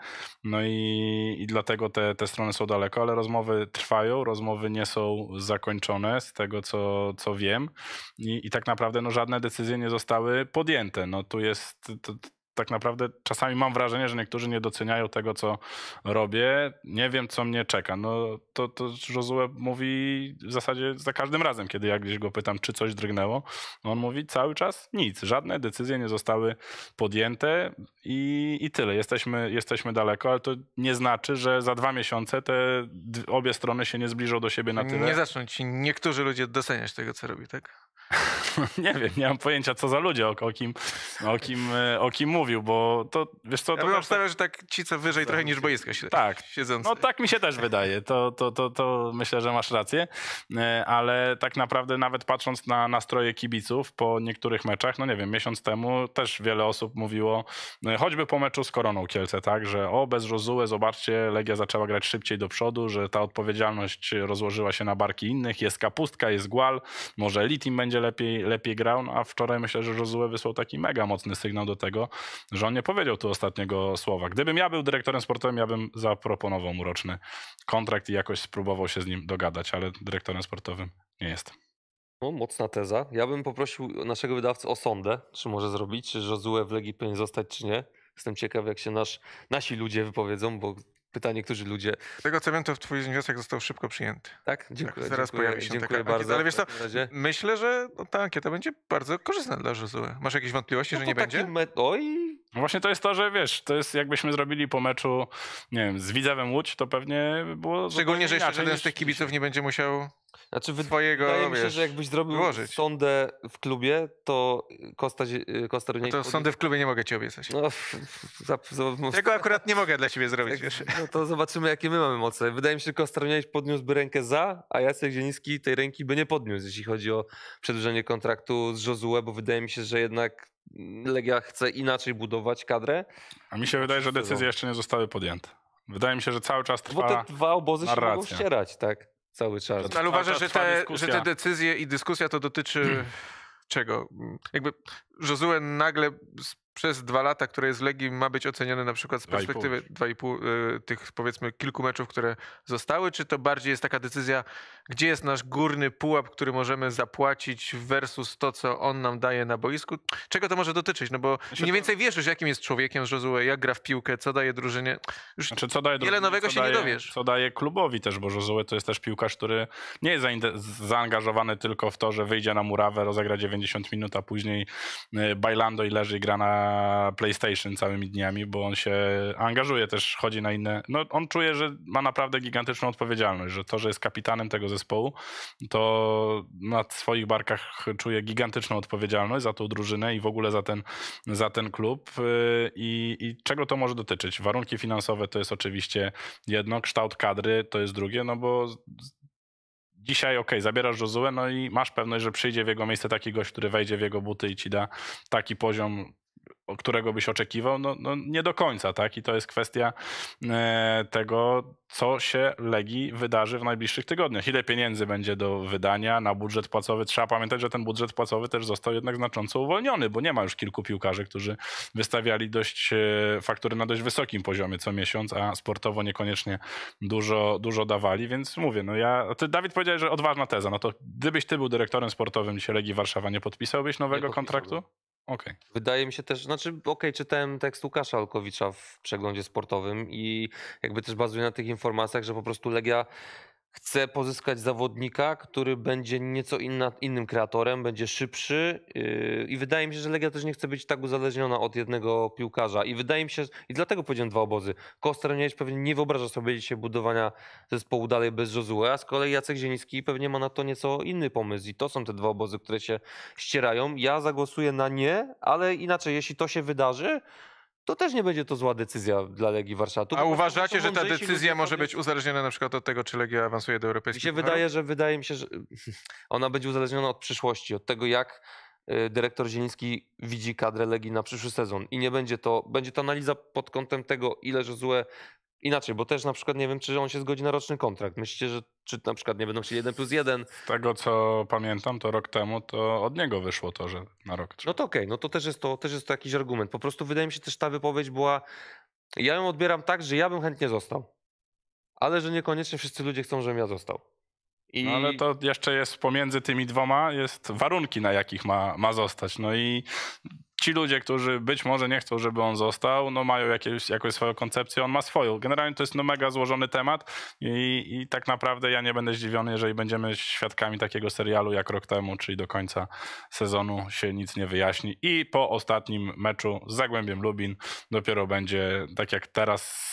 No i, i dlatego te, te strony są daleko, ale rozmowy trwają, rozmowy nie są zakończone z tego, co, co wiem. I, i tak naprawdę no, żadne decyzje nie zostały podjęte. No tu jest, to, tak naprawdę czasami mam wrażenie, że niektórzy nie doceniają tego, co robię. Nie wiem, co mnie czeka. No to, to Josue mówi w zasadzie za każdym razem, kiedy ja gdzieś go pytam, czy coś drgnęło. On mówi cały czas nic, żadne decyzje nie zostały podjęte i, i tyle. Jesteśmy, jesteśmy daleko, ale to nie znaczy, że za dwa miesiące te obie strony się nie zbliżą do siebie na tyle. Nie zaczną ci niektórzy ludzie doceniać tego, co robi, tak? nie wiem, nie mam pojęcia, co za ludzie, o, o, kim, o, kim, e, o kim mówię mówił, bo to wiesz co... Ja to bym tak- obstawiał, że tak ci co wyżej trochę niż boiska się Tak, siedzący. no tak mi się też wydaje, to, to, to, to myślę, że masz rację, e, ale tak naprawdę nawet patrząc na nastroje kibiców po niektórych meczach, no nie wiem, miesiąc temu też wiele osób mówiło, e, choćby po meczu z Koroną Kielce, tak, że o, bez Rozułę, zobaczcie, Legia zaczęła grać szybciej do przodu, że ta odpowiedzialność rozłożyła się na barki innych, jest kapustka, jest gual, może Litim będzie lepiej, lepiej grał, no, a wczoraj myślę, że Rozułę wysłał taki mega mocny sygnał do tego, że on nie powiedział tu ostatniego słowa. Gdybym ja był dyrektorem sportowym, ja bym zaproponował mu roczny kontrakt i jakoś spróbował się z nim dogadać, ale dyrektorem sportowym nie jest. No, mocna teza. Ja bym poprosił naszego wydawcę o sondę, czy może zrobić, czy Josue w Legii powinien zostać, czy nie. Jestem ciekaw, jak się nasz, nasi ludzie wypowiedzą, bo pytanie, którzy ludzie. Z tego co wiem, to twój wniosek został szybko przyjęty. Tak, tak dziękuję. Tak, zaraz dziękuję, pojawi się dziękuję taka bardzo. Ale wiesz co, myślę, że no, ta ankieta będzie bardzo korzystna dla Żozuły. Masz jakieś wątpliwości, no że nie będzie? Me... Oj. No właśnie to jest to, że wiesz, to jest jakbyśmy zrobili po meczu, nie wiem, z Widzewem Łódź, to pewnie było... Szczególnie, że jeszcze żaden z tych kibiców nie będzie musiał znaczy, wy... wydaje mi się, wiesz, że jakbyś zrobił wyłożyć. sondę w klubie, to Kosta, Kosta y, Ryniak... No to sondę w klubie nie mogę ci obiecać. No, za, za... Tego akurat nie mogę dla siebie zrobić, tak, wiesz. No to zobaczymy, jakie my mamy moce. Wydaje mi się, że Kosta podniósłby rękę za, a Jacek Zieliński tej ręki by nie podniósł, jeśli chodzi o przedłużenie kontraktu z Josue, bo wydaje mi się, że jednak Legia chce inaczej budować kadrę. A mi się wydaje, że decyzje jeszcze nie zostały podjęte. Wydaje mi się, że cały czas trwa Bo te dwa obozy narracja. się mogą ścierać, tak? cały czas. No, ale uważasz, że te, że te decyzje i dyskusja to dotyczy hmm. czego? Jakby Josue nagle przez dwa lata, które jest w Legii, ma być oceniony na przykład z perspektywy 2,5 y, tych powiedzmy kilku meczów, które zostały, czy to bardziej jest taka decyzja, gdzie jest nasz górny pułap, który możemy zapłacić versus to, co on nam daje na boisku? Czego to może dotyczyć? No bo znaczy, mniej więcej wiesz już, jakim jest człowiekiem Josue, jak gra w piłkę, co daje drużynie. Już znaczy, co daje drużynie, wiele nowego się daje, nie dowiesz. Co daje klubowi też, bo Josue to jest też piłkarz, który nie jest zaangażowany tylko w to, że wyjdzie na murawę, rozegra 90 minut, a później E, Bailando i leży i gra na PlayStation całymi dniami, bo on się angażuje też, chodzi na inne. No, on czuje, że ma naprawdę gigantyczną odpowiedzialność, że to, że jest kapitanem tego zespołu, to na swoich barkach czuje gigantyczną odpowiedzialność za tą drużynę i w ogóle za ten, za ten klub. E, I, i czego to może dotyczyć? Warunki finansowe to jest oczywiście jedno, kształt kadry to jest drugie, no bo dzisiaj, ok, zabierasz Jozuę, no i masz pewność, że przyjdzie w jego miejsce taki gość, który wejdzie w jego buty i ci da taki poziom którego byś oczekiwał? No, no, nie do końca, tak? I to jest kwestia e, tego, co się Legii wydarzy w najbliższych tygodniach. Ile pieniędzy będzie do wydania na budżet płacowy? Trzeba pamiętać, że ten budżet płacowy też został jednak znacząco uwolniony, bo nie ma już kilku piłkarzy, którzy wystawiali dość e, faktury na dość wysokim poziomie co miesiąc, a sportowo niekoniecznie dużo, dużo dawali, więc mówię, no ja, ty Dawid powiedziałeś, że odważna teza, no to gdybyś ty był dyrektorem sportowym dzisiaj Legii Warszawa, nie podpisałbyś nowego nie kontraktu? Okay. Wydaje mi się też, znaczy okej, okay, czytałem tekst Łukasza Alkowicza w przeglądzie sportowym i jakby też bazuję na tych informacjach, że po prostu Legia Chcę pozyskać zawodnika, który będzie nieco inna, innym kreatorem, będzie szybszy yy, i wydaje mi się, że Legia też nie chce być tak uzależniona od jednego piłkarza i wydaje mi się, i dlatego powiedziałem dwa obozy. jest pewnie nie wyobraża sobie dzisiaj budowania zespołu dalej bez Josue, a z kolei Jacek Zieliński pewnie ma na to nieco inny pomysł i to są te dwa obozy, które się ścierają. Ja zagłosuję na nie, ale inaczej, jeśli to się wydarzy, to też nie będzie to zła decyzja dla Legii Warszawa. A uważacie, że ta decyzja może być uzależniona na przykład od tego, czy Legia awansuje do europejskich? Mi się wydaje, że wydaje mi się, że ona będzie uzależniona od przyszłości, od tego, jak y, dyrektor Zieliński widzi kadrę Legii na przyszły sezon. I nie będzie to, będzie to analiza pod kątem tego, ile złe inaczej, bo też na przykład nie wiem, czy on się zgodzi na roczny kontrakt. Myślicie, że czy na przykład nie będą chcieli 1 plus 1? Z tego co pamiętam, to rok temu to od niego wyszło to, że na rok. Trzeba. No to okej, okay, no to też, jest to też jest to jakiś argument. Po prostu wydaje mi się też ta wypowiedź była, ja ją odbieram tak, że ja bym chętnie został, ale że niekoniecznie wszyscy ludzie chcą, żebym ja został. I... No ale to jeszcze jest pomiędzy tymi dwoma, jest warunki, na jakich ma, ma zostać. No i ci ludzie, którzy być może nie chcą, żeby on został, no mają jakieś, jakąś swoją koncepcję, on ma swoją. Generalnie to jest no mega złożony temat i, i tak naprawdę ja nie będę zdziwiony, jeżeli będziemy świadkami takiego serialu jak rok temu, czyli do końca sezonu się nic nie wyjaśni i po ostatnim meczu z Zagłębiem Lubin dopiero będzie, tak jak teraz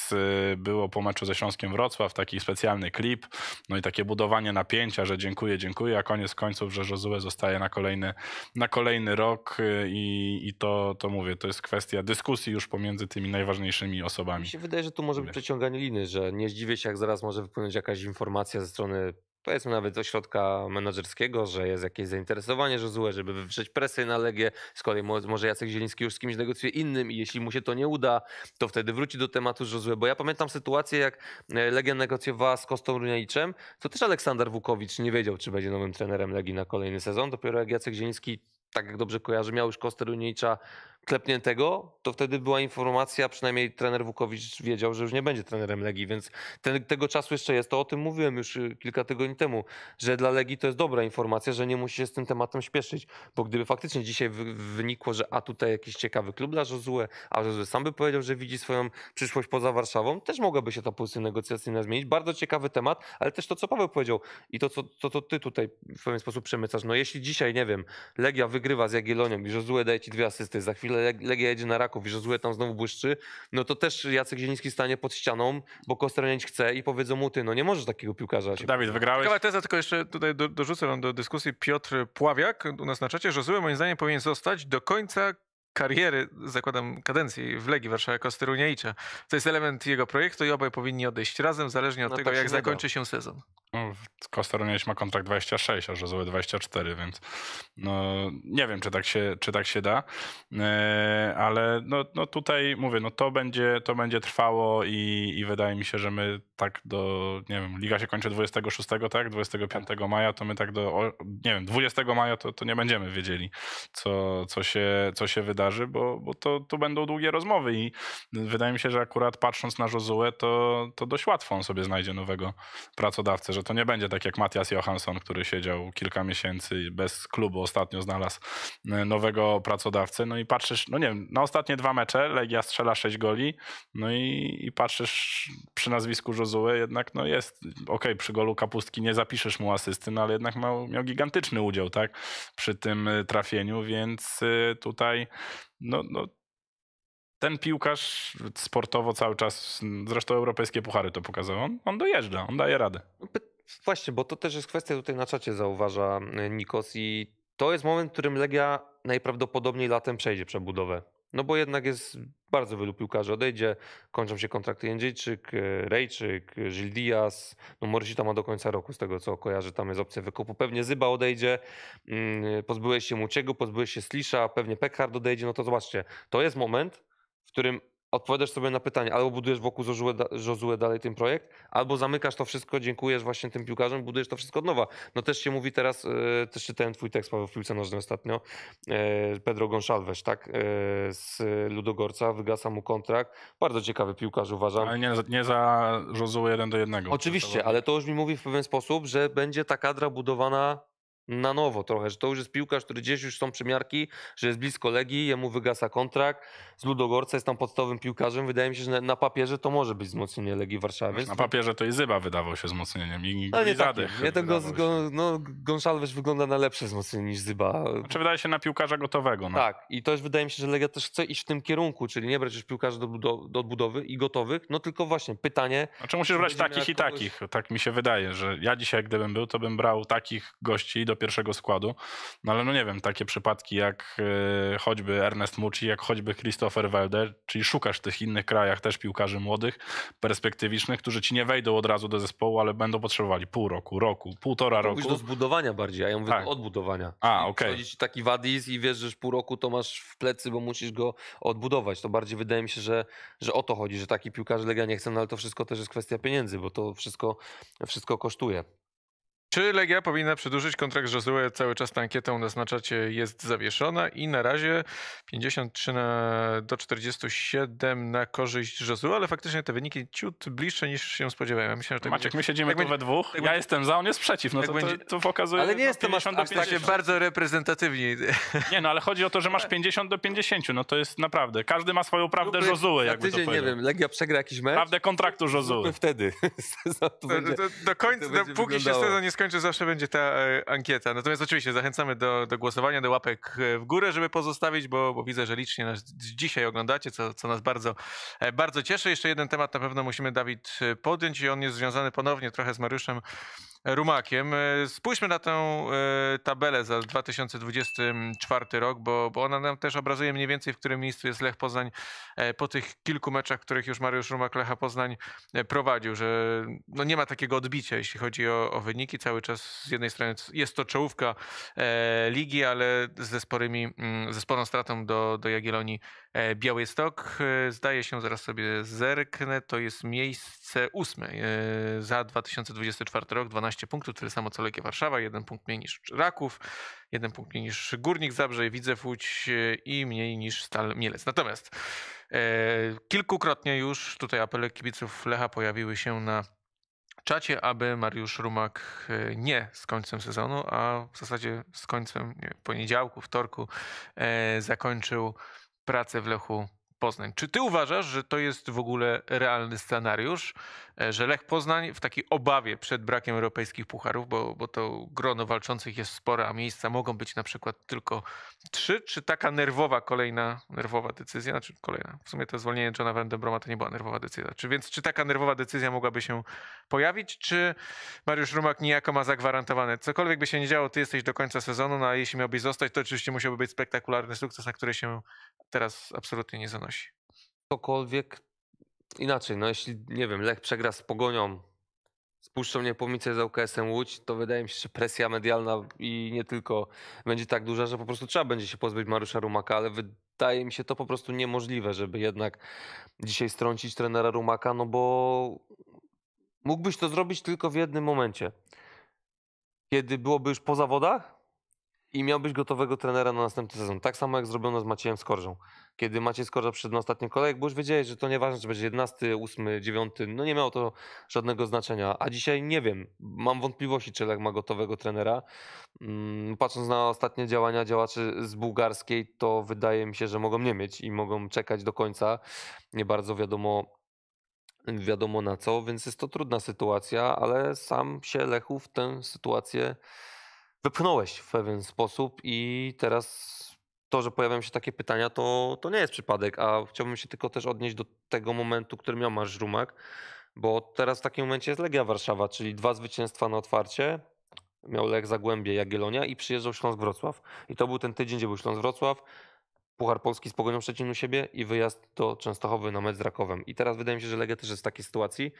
y, było po meczu ze Śląskiem Wrocław, taki specjalny klip, no i takie budowanie napięcia, że dziękuję, dziękuję, a koniec końców, że Josue zostaje na kolejny, na kolejny rok y, i, i to, to mówię, to jest kwestia dyskusji już pomiędzy tymi najważniejszymi osobami. Mi się wydaje, że tu może być przeciąganie liny, że nie zdziwię się, jak zaraz może wypłynąć jakaś informacja ze strony powiedzmy nawet ośrodka menedżerskiego, że jest jakieś zainteresowanie, że złe, żeby wywrzeć presję na Legię. Z kolei może Jacek Zieliński już z kimś negocjuje innym i jeśli mu się to nie uda, to wtedy wróci do tematu złe. Bo ja pamiętam sytuację, jak e, Legia negocjowała z Kostą Runianiczem, to też Aleksander Wukowicz nie wiedział, czy będzie nowym trenerem Legii na kolejny sezon. Dopiero jak Jacek Zieliński tak jak dobrze kojarzę, miał już Koster Unicza klepniętego, to wtedy była informacja, przynajmniej trener Wukowicz wiedział, że już nie będzie trenerem Legii, więc ten, tego czasu jeszcze jest. To o tym mówiłem już y, kilka tygodni temu, że dla Legii to jest dobra informacja, że nie musi się z tym tematem śpieszyć, bo gdyby faktycznie dzisiaj wynikło, że a tutaj jakiś ciekawy klub dla Josue, a Josue sam by powiedział, że widzi swoją przyszłość poza Warszawą, też mogłaby się ta pozycja negocjacyjna zmienić. Bardzo ciekawy temat, ale też to, co Paweł powiedział i to, co to, to ty tutaj w pewien sposób przemycasz. No jeśli dzisiaj, nie wiem, Legia wygrywa z Jagiellonią i Josue daje ci dwie asysty, za chwilę Legia jedzie na Raków i że Złe tam znowu błyszczy, no to też Jacek Zieliński stanie pod ścianą, bo Kostranić chce i powiedzą mu, ty, no nie możesz takiego piłkarza się... Dawid, wygrałeś. Ciekawa teza, tylko jeszcze tutaj dorzucę wam do dyskusji Piotr Pławiak u nas na czacie, że Złe moim zdaniem powinien zostać do końca kariery, zakładam kadencji w Legii Warszawa Kosteruniajcza. To jest element jego projektu i obaj powinni odejść razem, zależnie od no tego, tak jak zakończy się sezon. No, ma kontrakt 26, a Żozoły 24, więc no, nie wiem, czy tak się, czy tak się da, e, ale no, no tutaj mówię, no to będzie, to będzie trwało i, i wydaje mi się, że my tak do, nie wiem, liga się kończy 26, tak? 25 maja, to my tak do, nie wiem, 20 maja to, to nie będziemy wiedzieli, co, co, się, co się wydarzy bo, bo to, to będą długie rozmowy i wydaje mi się, że akurat patrząc na Żozułę, to, to dość łatwo on sobie znajdzie nowego pracodawcę, że to nie będzie tak jak Matias Johansson, który siedział kilka miesięcy bez klubu, ostatnio znalazł e, nowego pracodawcę, no i patrzysz, no nie wiem, na ostatnie dwa mecze Legia strzela 6 goli, no i, i patrzysz przy nazwisku Jozue jednak no jest, okej, okay, przy golu Kapustki nie zapiszesz mu asysty, no ale jednak miał, miał gigantyczny udział, tak, przy tym e, trafieniu, więc e, tutaj no, no ten piłkarz sportowo cały czas, zresztą europejskie puchary to pokazały, on, on dojeżdża, on daje radę. No, właśnie, bo to też jest kwestia tutaj na czacie, zauważa e, Nikos i to jest moment, w którym Legia najprawdopodobniej latem przejdzie przebudowę. No bo jednak jest bardzo wielu piłkarzy odejdzie, kończą się kontrakty Jędrzejczyk, e, Rejczyk, Gil Diaz, no tam ma do końca roku z tego co kojarzę, tam jest opcja wykupu, pewnie Zyba odejdzie, mm, pozbyłeś się Muciego, pozbyłeś się Slisza, pewnie Pekard odejdzie, no to zobaczcie, to jest moment, w którym odpowiadasz sobie na pytanie, albo budujesz wokół Josue dalej ten projekt, albo zamykasz to wszystko, dziękujesz właśnie tym piłkarzom, budujesz to wszystko od nowa. No też się mówi teraz, e, też czytałem twój tekst Paweł w piłce nożnej ostatnio, e, Pedro Gonçalves, tak, e, z Ludogorca, wygasa mu kontrakt, bardzo ciekawy piłkarz uważam. Ale nie, nie za Josue 1 do 1. Oczywiście, ale to już mi mówi w pewien sposób, że będzie ta kadra budowana na nowo trochę, że to już jest piłkarz, który gdzieś już są przymiarki, że jest blisko Legii, jemu wygasa kontrakt, z Ludogorca jest tam podstawowym piłkarzem, wydaje mi się, że na papierze to może być wzmocnienie Legii Warszawy. Na papierze to i Zyba wydawał się wzmocnieniem i, no, nie Zadych. tego, no, Gonsalves wygląda na lepsze wzmocnienie niż Zyba. Znaczy wydaje się na piłkarza gotowego. No. Tak i to też wydaje mi się, że Legia też chce iść w tym kierunku, czyli nie brać już piłkarzy do, do odbudowy i gotowych, no tylko właśnie pytanie... Znaczy musisz brać takich i kogoś... takich, tak mi się wydaje, że ja dzisiaj gdybym był, to bym brał takich gości do pierwszego składu. No ale no nie wiem, takie przypadki jak e, choćby Ernest Mucci, jak choćby Christopher Welder, czyli szukasz w tych innych krajach też piłkarzy młodych, perspektywicznych, którzy ci nie wejdą od razu do zespołu, ale będą potrzebowali pół roku, roku, półtora roku. Mówisz do zbudowania bardziej, a ja mówię tak. odbudowania. A, okej. Okay. taki Wadis i wiesz, że pół roku to masz w plecy, bo musisz go odbudować. To bardziej wydaje mi się, że, że o to chodzi, że taki piłkarz Legia nie chce, no ale to wszystko też jest kwestia pieniędzy, bo to wszystko, wszystko kosztuje. Czy Legia powinna przedłużyć kontrakt Josue? Cały czas tą ankietą naznaczacie jest zawieszona i na razie 53 na, do 47 na korzyść Josue, ale faktycznie te wyniki ciut bliższe niż się spodziewałem. Myślałem, tak Maciek, będzie... my siedzimy tak tu we dwóch, tak ja jestem za, on jest przeciw, no tak to, będzie... to, to pokazuje Ale nie no, jestem aż, aż takie bardzo reprezentatywni. Nie, no ale chodzi o to, że masz 50 do 50, no to jest naprawdę, każdy ma swoją prawdę Róbmy Josue, jakby tydzień, to nie wiem, Legia przegra jakiś mecz? Prawdę kontraktu Josue. Wtedy. Będzie, do, końca, dopóki się sezon nie skończy, zawsze będzie ta e, ankieta. Natomiast oczywiście zachęcamy do, do głosowania, do łapek e, w górę, żeby pozostawić, bo, bo widzę, że licznie nas dzisiaj oglądacie, co, co nas bardzo, e, bardzo cieszy. Jeszcze jeden temat na pewno musimy, Dawid, podjąć i on jest związany ponownie trochę z Mariuszem rumakiem. E, spójrzmy na tę e, tabelę za 2024 rok, bo, bo ona nam też obrazuje mniej więcej, w którym miejscu jest Lech Poznań e, po tych kilku meczach, których już Mariusz Rumak Lecha Poznań prowadził, że no nie ma takiego odbicia, jeśli chodzi o, o wyniki. Cały czas z jednej strony jest to czołówka ligi, ale ze, sporymi, mm, ze sporą stratą do, do Jagiellonii Białystok. Zdaje się, zaraz sobie zerknę, to jest miejsce ósme za 2024 rok, 12 12 punktów, tyle samo co Legia Warszawa, jeden punkt mniej niż Raków, jeden punkt mniej niż Górnik Zabrze, Widzew Łódź e, i mniej niż Stal Mielec. Natomiast e, kilkukrotnie już tutaj apele kibiców Lecha pojawiły się na czacie, aby Mariusz Rumak e, nie z końcem sezonu, a w zasadzie z końcem nie, poniedziałku, wtorku e, zakończył pracę w Lechu Poznań. Czy ty uważasz, że to jest w ogóle realny scenariusz? E, że Lech Poznań w takiej obawie przed brakiem europejskich pucharów, bo, bo to grono walczących jest spore, a miejsca mogą być na przykład tylko trzy, czy taka nerwowa kolejna, nerwowa decyzja, znaczy kolejna, w sumie to zwolnienie Johna Van Broma to nie była nerwowa decyzja, czy, więc czy taka nerwowa decyzja mogłaby się pojawić, czy Mariusz Rumak niejako ma zagwarantowane, cokolwiek by się nie działo, ty jesteś do końca sezonu, no a jeśli miałbyś zostać, to oczywiście musiałby być spektakularny sukces, na który się teraz absolutnie nie zanosi. Cokolwiek inaczej, no jeśli, nie wiem, Lech przegra z Pogonią, spuszczą Niepomice z oks em Łódź, to wydaje mi się, że presja medialna i nie tylko będzie tak duża, że po prostu trzeba będzie się pozbyć Mariusza Rumaka, ale wydaje mi się to po prostu niemożliwe, żeby jednak dzisiaj strącić trenera Rumaka, no bo mógłbyś to zrobić tylko w jednym momencie. Kiedy byłoby już po zawodach i miałbyś gotowego trenera na następny sezon. Tak samo jak zrobiono z Maciejem Skorżą kiedy macie Skorża przed na ostatni kolejek, bo już wiedziałeś, że to nieważne, czy będzie 11, 8, 9, no nie miało to żadnego znaczenia. A dzisiaj nie wiem, mam wątpliwości, czy Lech ma gotowego trenera. Mm, patrząc na ostatnie działania działaczy z bułgarskiej, to wydaje mi się, że mogą nie mieć i mogą czekać do końca. Nie bardzo wiadomo, wiadomo na co, więc jest to trudna sytuacja, ale sam się Lechu w tę sytuację wypchnąłeś w pewien sposób i teraz to, że pojawiają się takie pytania, to, to nie jest przypadek, a chciałbym się tylko też odnieść do tego momentu, który miał masz Rumak, bo teraz w takim momencie jest Legia Warszawa, czyli dwa zwycięstwa na otwarcie, miał Lech Zagłębie Jagiellonia i przyjeżdżał Śląsk Wrocław. I to był ten tydzień, gdzie był Śląsk Wrocław, Puchar Polski z Pogonią Szczecin u siebie i wyjazd do Częstochowy na mecz z Rakowem. I teraz wydaje mi się, że Legia też jest w takiej sytuacji,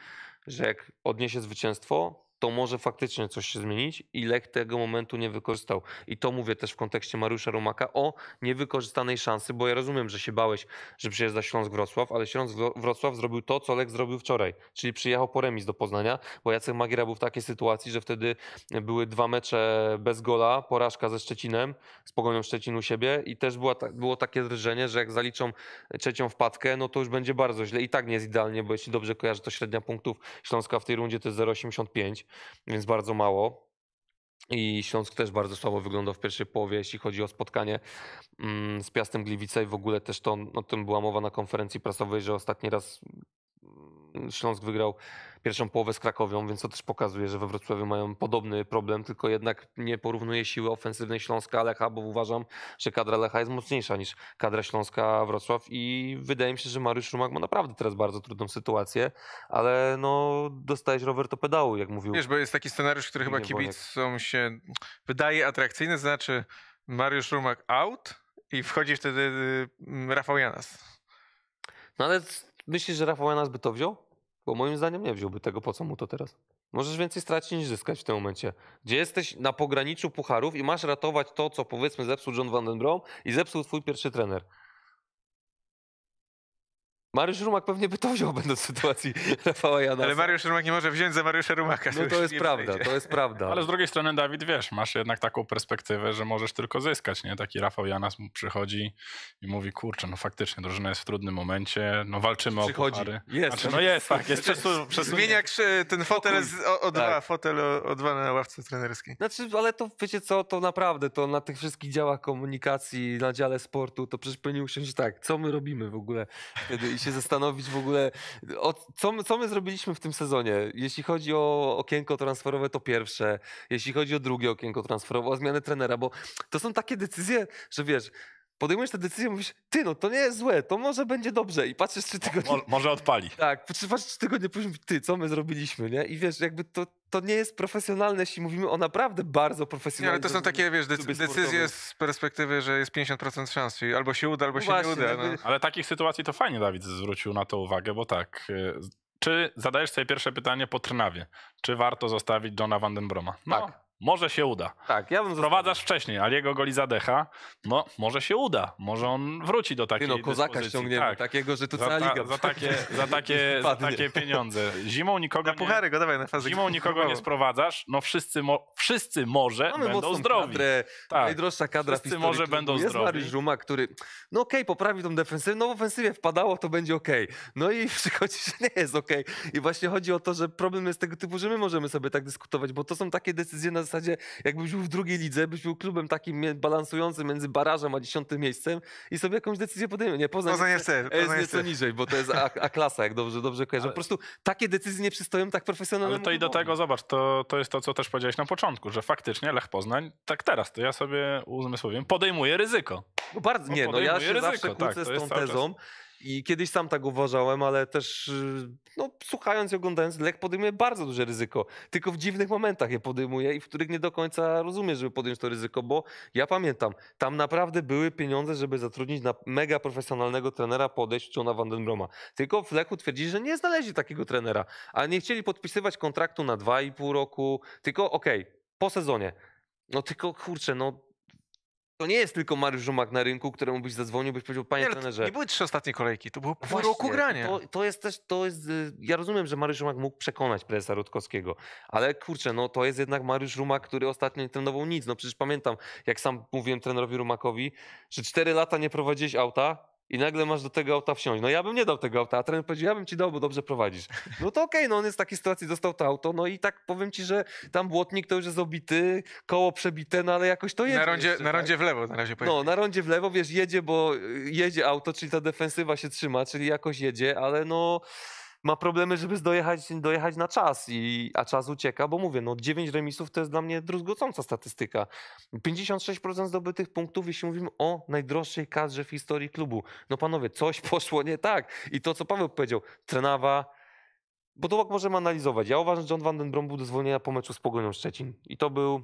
że jak odniesie zwycięstwo, to może faktycznie coś się zmienić i Lech tego momentu nie wykorzystał. I to mówię też w kontekście Mariusza Rumaka o niewykorzystanej szansy, bo ja rozumiem, że się bałeś, że przyjeżdża Śląsk Wrocław, ale Śląsk Wrocław zrobił to, co Lech zrobił wczoraj, czyli przyjechał po remis do Poznania, bo Jacek Magiera był w takiej sytuacji, że wtedy były dwa mecze bez gola, porażka ze Szczecinem, z Pogonią Szczecin u siebie i też było takie drżenie, że jak zaliczą trzecią wpadkę, no to już będzie bardzo źle. I tak nie jest idealnie, bo jeśli dobrze kojarzę, to średnia punktów Śląska w tej rundzie to jest 0,85 więc bardzo mało. I Śląsk też bardzo słabo wyglądał w pierwszej połowie, jeśli chodzi o spotkanie mm, z Piastem Gliwice i w ogóle też to, no, o tym była mowa na konferencji prasowej, że ostatni raz Śląsk wygrał pierwszą połowę z Krakowią, więc to też pokazuje, że we Wrocławiu mają podobny problem, tylko jednak nie porównuję siły ofensywnej Śląska Lecha, bo uważam, że kadra Lecha jest mocniejsza niż kadra Śląska Wrocław i wydaje mi się, że Mariusz Rumak ma naprawdę teraz bardzo trudną sytuację, ale no dostajesz rower do pedału, jak mówił. Wiesz, bo jest taki scenariusz, który chyba kibicom się wydaje atrakcyjny, znaczy Mariusz Rumak out i wchodzi wtedy y, Rafał Janas. No ale myślisz, że Rafał Janas by to wziął? moim zdaniem nie wziąłby tego, po co mu to teraz. Możesz więcej stracić niż zyskać w tym momencie. Gdzie jesteś na pograniczu pucharów i masz ratować to, co powiedzmy zepsuł John Van Den Brom i zepsuł twój pierwszy trener. Mariusz Rumak pewnie by to wziął, będąc w sytuacji Rafała Janasa. Ale Mariusz Rumak nie może wziąć za Mariusza Rumaka. No to jest prawda, przejdzie. to jest prawda. Ale z drugiej strony, Dawid, wiesz, masz jednak taką perspektywę, że możesz tylko zyskać, nie? Taki Rafał Janas mu przychodzi i mówi, kurczę, no faktycznie drużyna jest w trudnym momencie, no walczymy przychodzi. o puchary. Jest. Znaczy, no jest, tak, jest przesu, przesu... Zmienia ten fotel z, o, o, dwa, tak. fotel o, o, dwa na ławce trenerskiej. Znaczy, ale to wiecie co, to naprawdę, to na tych wszystkich działach komunikacji, na dziale sportu, to przecież powinien usiąść tak, co my robimy w ogóle, kiedy się zastanowić w ogóle, o, co, co my zrobiliśmy w tym sezonie. Jeśli chodzi o okienko transferowe, to pierwsze. Jeśli chodzi o drugie okienko transferowe, o zmianę trenera, bo to są takie decyzje, że wiesz, podejmujesz tę decyzję, mówisz, ty, no to nie jest złe, to może będzie dobrze i patrzysz trzy tygodnie. Mo, może odpali. Tak, patrzysz trzy tygodnie później, ty, co my zrobiliśmy, nie? I wiesz, jakby to, to nie jest profesjonalne, jeśli mówimy o naprawdę bardzo profesjonalnym. ale to są takie, wiesz, decyzje z perspektywy, że jest 50% szans, albo się uda, albo no się Właśnie, nie uda. No. Ale takich sytuacji to fajnie Dawid zwrócił na to uwagę, bo tak, y, czy zadajesz sobie pierwsze pytanie po Trnawie, czy warto zostawić Johna Vandenbroma? No. Tak. Może się uda. Tak, ja bym Wprowadzasz wcześniej, ale jego goli zadecha. No, może się uda. Może on wróci do takiej Ty no, kozaka dyspozycji. ściągniemy, tak. takiego, że to za, cała liga. Za takie, za takie, za takie pieniądze. Zimą nikogo, na puchary, nie, dawaj, na fazę zimą nikogo nie sprowadzasz. No wszyscy, mo, wszyscy może Mamy no, będą zdrowi. Kadrę, tak. Najdroższa kadra Wszyscy może będą jest zdrowi. Jest Mariusz Żuma, który no okej, okay, poprawi tą defensywę, no w ofensywie wpadało, to będzie okej. Okay. No i przychodzi, że nie jest okej. Okay. I właśnie chodzi o to, że problem jest tego typu, że my możemy sobie tak dyskutować, bo to są takie decyzje na zasadzie, jakbyś był w drugiej lidze, byś był klubem takim balansującym między barażem a dziesiątym miejscem i sobie jakąś decyzję podejmie. Nie, Poznań, Poznań jest, jest, jest nieco chcę. E, niżej, bo to jest A, klasa, jak dobrze, dobrze kojarzę. Ale... Po prostu takie decyzje nie przystoją tak profesjonalnie. Ale to i do tego, zobacz, to, to jest to, co też powiedziałeś na początku, że faktycznie Lech Poznań, tak teraz, to ja sobie uzmysłowiem, podejmuje ryzyko. No bardzo, nie, no ja się ryzyko, zawsze tak, kłócę tak, z tą tezą, czas i kiedyś sam tak uważałem, ale też y, no, słuchając i oglądając, lek podejmuje bardzo duże ryzyko. Tylko w dziwnych momentach je podejmuje i w których nie do końca rozumie, żeby podjąć to ryzyko, bo ja pamiętam, tam naprawdę były pieniądze, żeby zatrudnić na mega profesjonalnego trenera podejść Johna Vandenbroma. Tylko w leku twierdzili, że nie znaleźli takiego trenera, a nie chcieli podpisywać kontraktu na 2,5 roku, tylko okej, okay, po sezonie. No tylko kurczę, no to nie jest tylko Mariusz Żumak na rynku, któremu byś zadzwonił, byś powiedział, panie nie, trenerze... Nie były trzy ostatnie kolejki, to było no pół właśnie, roku grania. To, to, jest też, to jest... Y, ja rozumiem, że Mariusz Żumak mógł przekonać prezesa Rutkowskiego, ale kurczę, no to jest jednak Mariusz Żumak, który ostatnio nie trenował nic. No przecież pamiętam, jak sam mówiłem trenerowi Rumakowi, że cztery lata nie prowadziłeś auta, i nagle masz do tego auta wsiąść. No ja bym nie dał tego auta, a trener powiedział, ja bym ci dał, bo dobrze prowadzisz. No to okej, okay, no on jest w takiej sytuacji, dostał to auto, no i tak powiem ci, że tam błotnik to już jest obity, koło przebite, no ale jakoś to jedzie. Na rondzie, jeszcze, na tak? rondzie tak? w lewo na razie powiem. No, na rondzie w lewo, wiesz, jedzie, bo y, jedzie auto, czyli ta defensywa się trzyma, czyli jakoś jedzie, ale no ma problemy, żeby dojechać, dojechać na czas, i, a czas ucieka, bo mówię, no 9 remisów to jest dla mnie druzgocąca statystyka. 56% zdobytych punktów, jeśli mówimy o najdroższej kadrze w historii klubu. No panowie, coś poszło nie tak. I to, co Paweł powiedział, Trenawa, bo to możemy analizować. Ja uważam, że John Van Den Brom był do zwolnienia po meczu z Pogonią Szczecin. I to był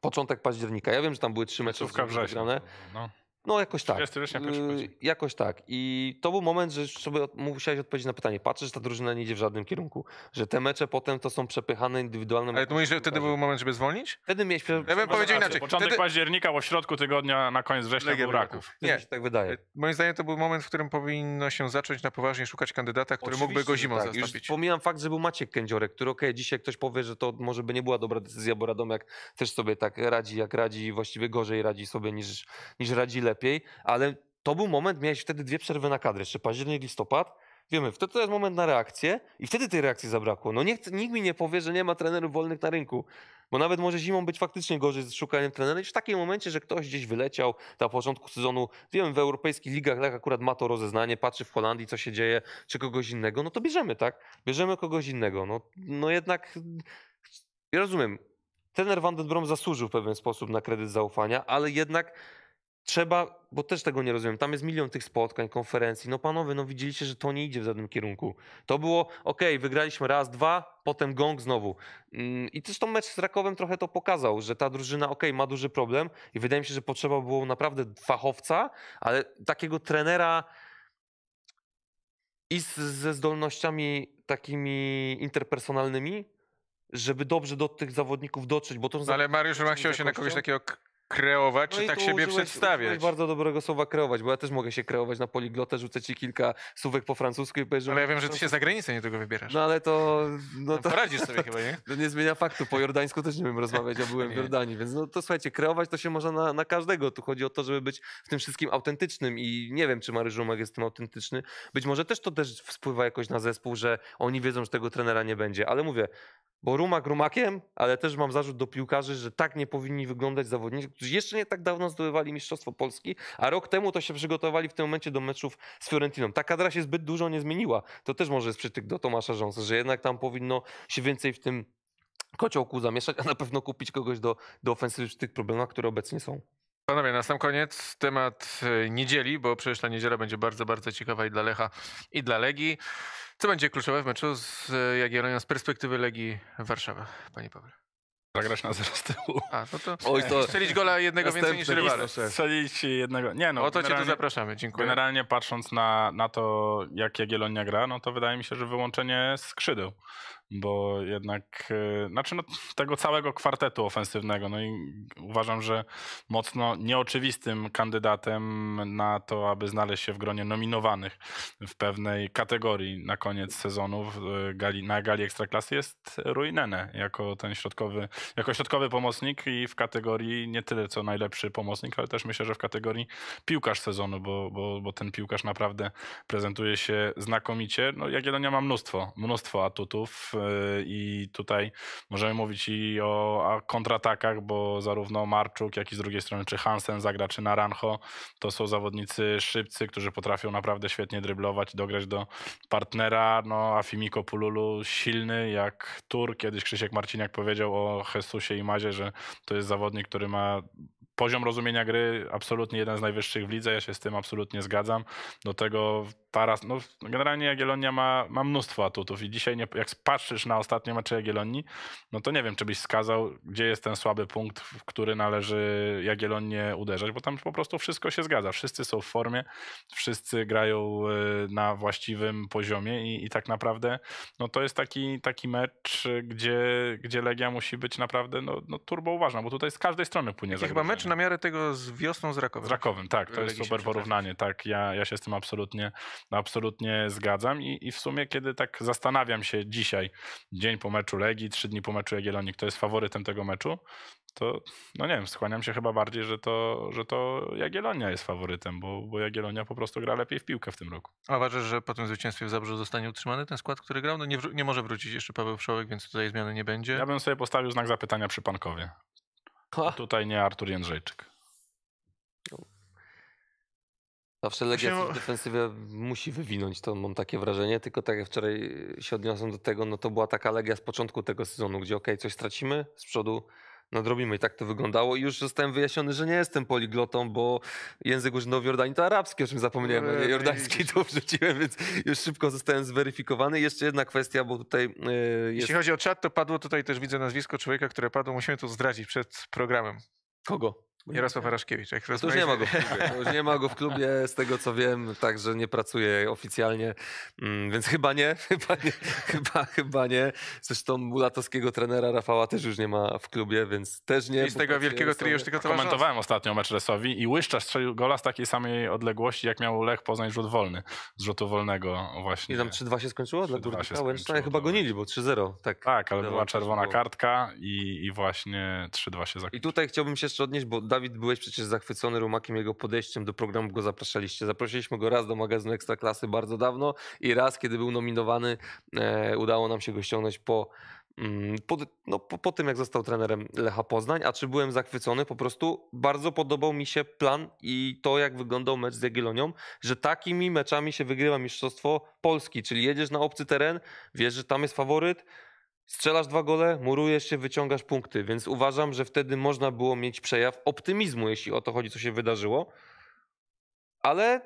początek października. Ja wiem, że tam były trzy mecze wygrane. No. No jakoś tak. Mm, jakoś tak. I to był moment, że sobie musiałeś odpowiedzieć na pytanie. Patrzysz, że ta drużyna nie idzie w żadnym kierunku. Że te mecze potem to są przepychane indywidualne... Ale to mówisz, że wtedy był moment, żeby zwolnić? Wtedy miałeś... Ja bym powiedział inaczej. Początek wtedy... października, o środku tygodnia, na koniec września Legia był Raków. Nie. Się tak wydaje. Y, moim zdaniem to był moment, w którym powinno się zacząć na poważnie szukać kandydata, który Oczywiście, mógłby go zimą tak. zastąpić. Już pomijam fakt, że był Maciek Kędziorek, który okej, okay, dzisiaj ktoś powie, że to może by nie była dobra decyzja, bo Radomiak też sobie tak radzi, jak radzi, właściwie gorzej radzi sobie niż, niż radzi lepiej, ale to był moment, miałeś wtedy dwie przerwy na kadrę, czy październik, listopad. Wiemy, wtedy to jest moment na reakcję i wtedy tej reakcji zabrakło. No niech, nikt mi nie powie, że nie ma trenerów wolnych na rynku, bo nawet może zimą być faktycznie gorzej z szukaniem trenera w takim momencie, że ktoś gdzieś wyleciał na początku sezonu. Wiemy, w europejskich ligach tak akurat ma to rozeznanie, patrzy w Holandii, co się dzieje, czy kogoś innego, no to bierzemy, tak? Bierzemy kogoś innego. No, no jednak... Ja rozumiem, trener Van den Brom zasłużył w pewien sposób na kredyt zaufania, ale jednak trzeba, bo też tego nie rozumiem, tam jest milion tych spotkań, konferencji, no panowie, no widzieliście, że to nie idzie w żadnym kierunku. To było, ok, wygraliśmy raz, dwa, potem gong znowu. Mm, I też to mecz z Rakowem trochę to pokazał, że ta drużyna, ok, ma duży problem i wydaje mi się, że potrzeba było naprawdę fachowca, ale takiego trenera i z, ze zdolnościami takimi interpersonalnymi, żeby dobrze do tych zawodników dotrzeć, bo to... No ale Mariusz Roma tak chciał się na kogoś takiego kreować, czy no tak siebie użyłeś, przedstawiać. Użyłeś bardzo dobrego słowa kreować, bo ja też mogę się kreować na poliglotę, rzucę ci kilka słówek po francusku i powiesz, że... Ale ja wiem, że ty się za granicę nie tego wybierasz. No ale to... No, no to poradzisz sobie chyba, nie? To nie zmienia faktu. Po jordańsku też nie wiem rozmawiać, ja byłem w Jordanii, więc no to słuchajcie, kreować to się można na, na każdego. Tu chodzi o to, żeby być w tym wszystkim autentycznym i nie wiem, czy Mariusz Żumek jest tym autentyczny. Być może też to też wpływa jakoś na zespół, że oni wiedzą, że tego trenera nie będzie, ale mówię, bo Rumak Rumakiem, ale też mam zarzut do piłkarzy, że tak nie powinni wyglądać zawodnicy, którzy jeszcze nie tak dawno zdobywali Mistrzostwo Polski, a rok temu to się przygotowali w tym momencie do meczów z Fiorentiną. Ta kadra się zbyt dużo nie zmieniła. To też może jest przytyk do Tomasza Jonesa, że jednak tam powinno się więcej w tym kociołku zamieszać, a na pewno kupić kogoś do, do ofensywy przy tych problemach, które obecnie są. Panowie, na sam koniec temat e, niedzieli, bo przecież ta niedziela będzie bardzo, bardzo ciekawa i dla Lecha, i dla Legii. Co będzie kluczowe w meczu z e, Jagiellonią z perspektywy Legii Warszawa, Panie Paweł? zagrać na zero z tyłu. A, no to, Oj, to strzelić gola jednego następny. więcej niż rywale. Strzelić jednego, nie no. O to cię tu zapraszamy, dziękuję. Generalnie patrząc na, na to, jak Jagiellonia gra, no to wydaje mi się, że wyłączenie skrzydeł bo jednak, e, znaczy no, tego całego kwartetu ofensywnego, no i uważam, że mocno nieoczywistym kandydatem na to, aby znaleźć się w gronie nominowanych w pewnej kategorii na koniec sezonu e, gali, na gali Ekstraklasy jest Ruinene jako ten środkowy, jako środkowy pomocnik i w kategorii nie tyle co najlepszy pomocnik, ale też myślę, że w kategorii piłkarz sezonu, bo, bo, bo ten piłkarz naprawdę prezentuje się znakomicie. No Jagiellonia ma mnóstwo, mnóstwo atutów, E, i tutaj możemy mówić i o kontratakach, bo zarówno Marczuk, jak i z drugiej strony czy Hansen zagra, czy Naranjo, to są zawodnicy szybcy, którzy potrafią naprawdę świetnie dryblować, dograć do partnera, no a Fimiko Pululu silny jak Tur, kiedyś Krzysiek Marciniak powiedział o Jesusie i Mazie, że to jest zawodnik, który ma poziom rozumienia gry absolutnie jeden z najwyższych w lidze, ja się z tym absolutnie zgadzam. Do tego Taras, no generalnie Jagiellonia ma, ma mnóstwo atutów i dzisiaj nie, jak patrzysz na ostatnie mecze Jagiellonii, no to nie wiem, czy byś wskazał, gdzie jest ten słaby punkt, w który należy Jagiellonię uderzać, bo tam po prostu wszystko się zgadza, wszyscy są w formie, wszyscy grają y, na właściwym poziomie i, i tak naprawdę no to jest taki, taki mecz, gdzie, gdzie Legia musi być naprawdę no, no turbo uważna, bo tutaj z każdej strony płynie tak zagrożenie. Chyba mecz na miarę tego z wiosną z Rakowem. Z Rakowem, tak, to jest super porównanie, tak, ja, ja się z tym absolutnie, absolutnie zgadzam I, i w sumie kiedy tak zastanawiam się dzisiaj, dzień po meczu Legii, trzy dni po meczu Jagiellonii, kto jest faworytem tego meczu, to no nie wiem, skłaniam się chyba bardziej, że to, że to Jagielonia jest faworytem, bo, bo Jagielonia po prostu gra lepiej w piłkę w tym roku. A uważasz, że po tym zwycięstwie w Zabrzu zostanie utrzymany ten skład, który grał? No nie, nie może wrócić jeszcze Paweł Wszołek, więc tutaj zmiany nie będzie. Ja bym sobie postawił znak zapytania przy Pankowie. Tutaj nie Artur Jędrzejczyk. Zawsze no, Legia w defensywie musi wywinąć, to mam takie wrażenie, tylko tak jak wczoraj się odniosłem do tego, no to była taka Legia z początku tego sezonu, gdzie okej, okay, coś stracimy z przodu, nadrobimy. I tak to wyglądało. I już zostałem wyjaśniony, że nie jestem poliglotą, bo język urzędowy Jordanii to arabski, o czym zapomniałem. No, jordański to wrzuciłem, więc już szybko zostałem zweryfikowany. Jeszcze jedna kwestia, bo tutaj... E, jest... Jeśli chodzi o czat, to padło tutaj też, widzę nazwisko człowieka, które padło. Musimy to zdradzić przed programem. Kogo? Jarosław Araszkiewicz. Jak już nie, ma go w klubie. już nie ma go w klubie, z tego co wiem, także nie pracuje oficjalnie, mm, więc chyba nie, chyba nie, chyba, chyba nie. Zresztą mulatowskiego trenera Rafała też już nie ma w klubie, więc też nie. I z tego wielkiego trio już tylko to Komentowałem ostatnio mecz Lesowi i Łyszcza strzelił gola z takiej samej odległości, jak miał Lech Poznań rzut wolny, z rzutu wolnego właśnie. I tam 3-2 się skończyło dla Górnika Łęczna? Chyba tak. gonili, bo 3-0. Tak, tak ale była czerwona kartka i, i właśnie 3-2 się zakończyło. I tutaj chciałbym się jeszcze odnieść, bo Dawid, byłeś przecież zachwycony Rumakiem, jego podejściem do programu go zapraszaliście. Zaprosiliśmy go raz do magazynu Ekstraklasy bardzo dawno i raz, kiedy był nominowany, e, udało nam się go ściągnąć po mm, po, no, po, po, tym, jak został trenerem Lecha Poznań, a czy byłem zachwycony, po prostu bardzo podobał mi się plan i to, jak wyglądał mecz z Jagiellonią, że takimi meczami się wygrywa Mistrzostwo Polski, czyli jedziesz na obcy teren, wiesz, że tam jest faworyt, Strzelasz dwa gole, murujesz się, wyciągasz punkty, więc uważam, że wtedy można było mieć przejaw optymizmu, jeśli o to chodzi, co się wydarzyło. Ale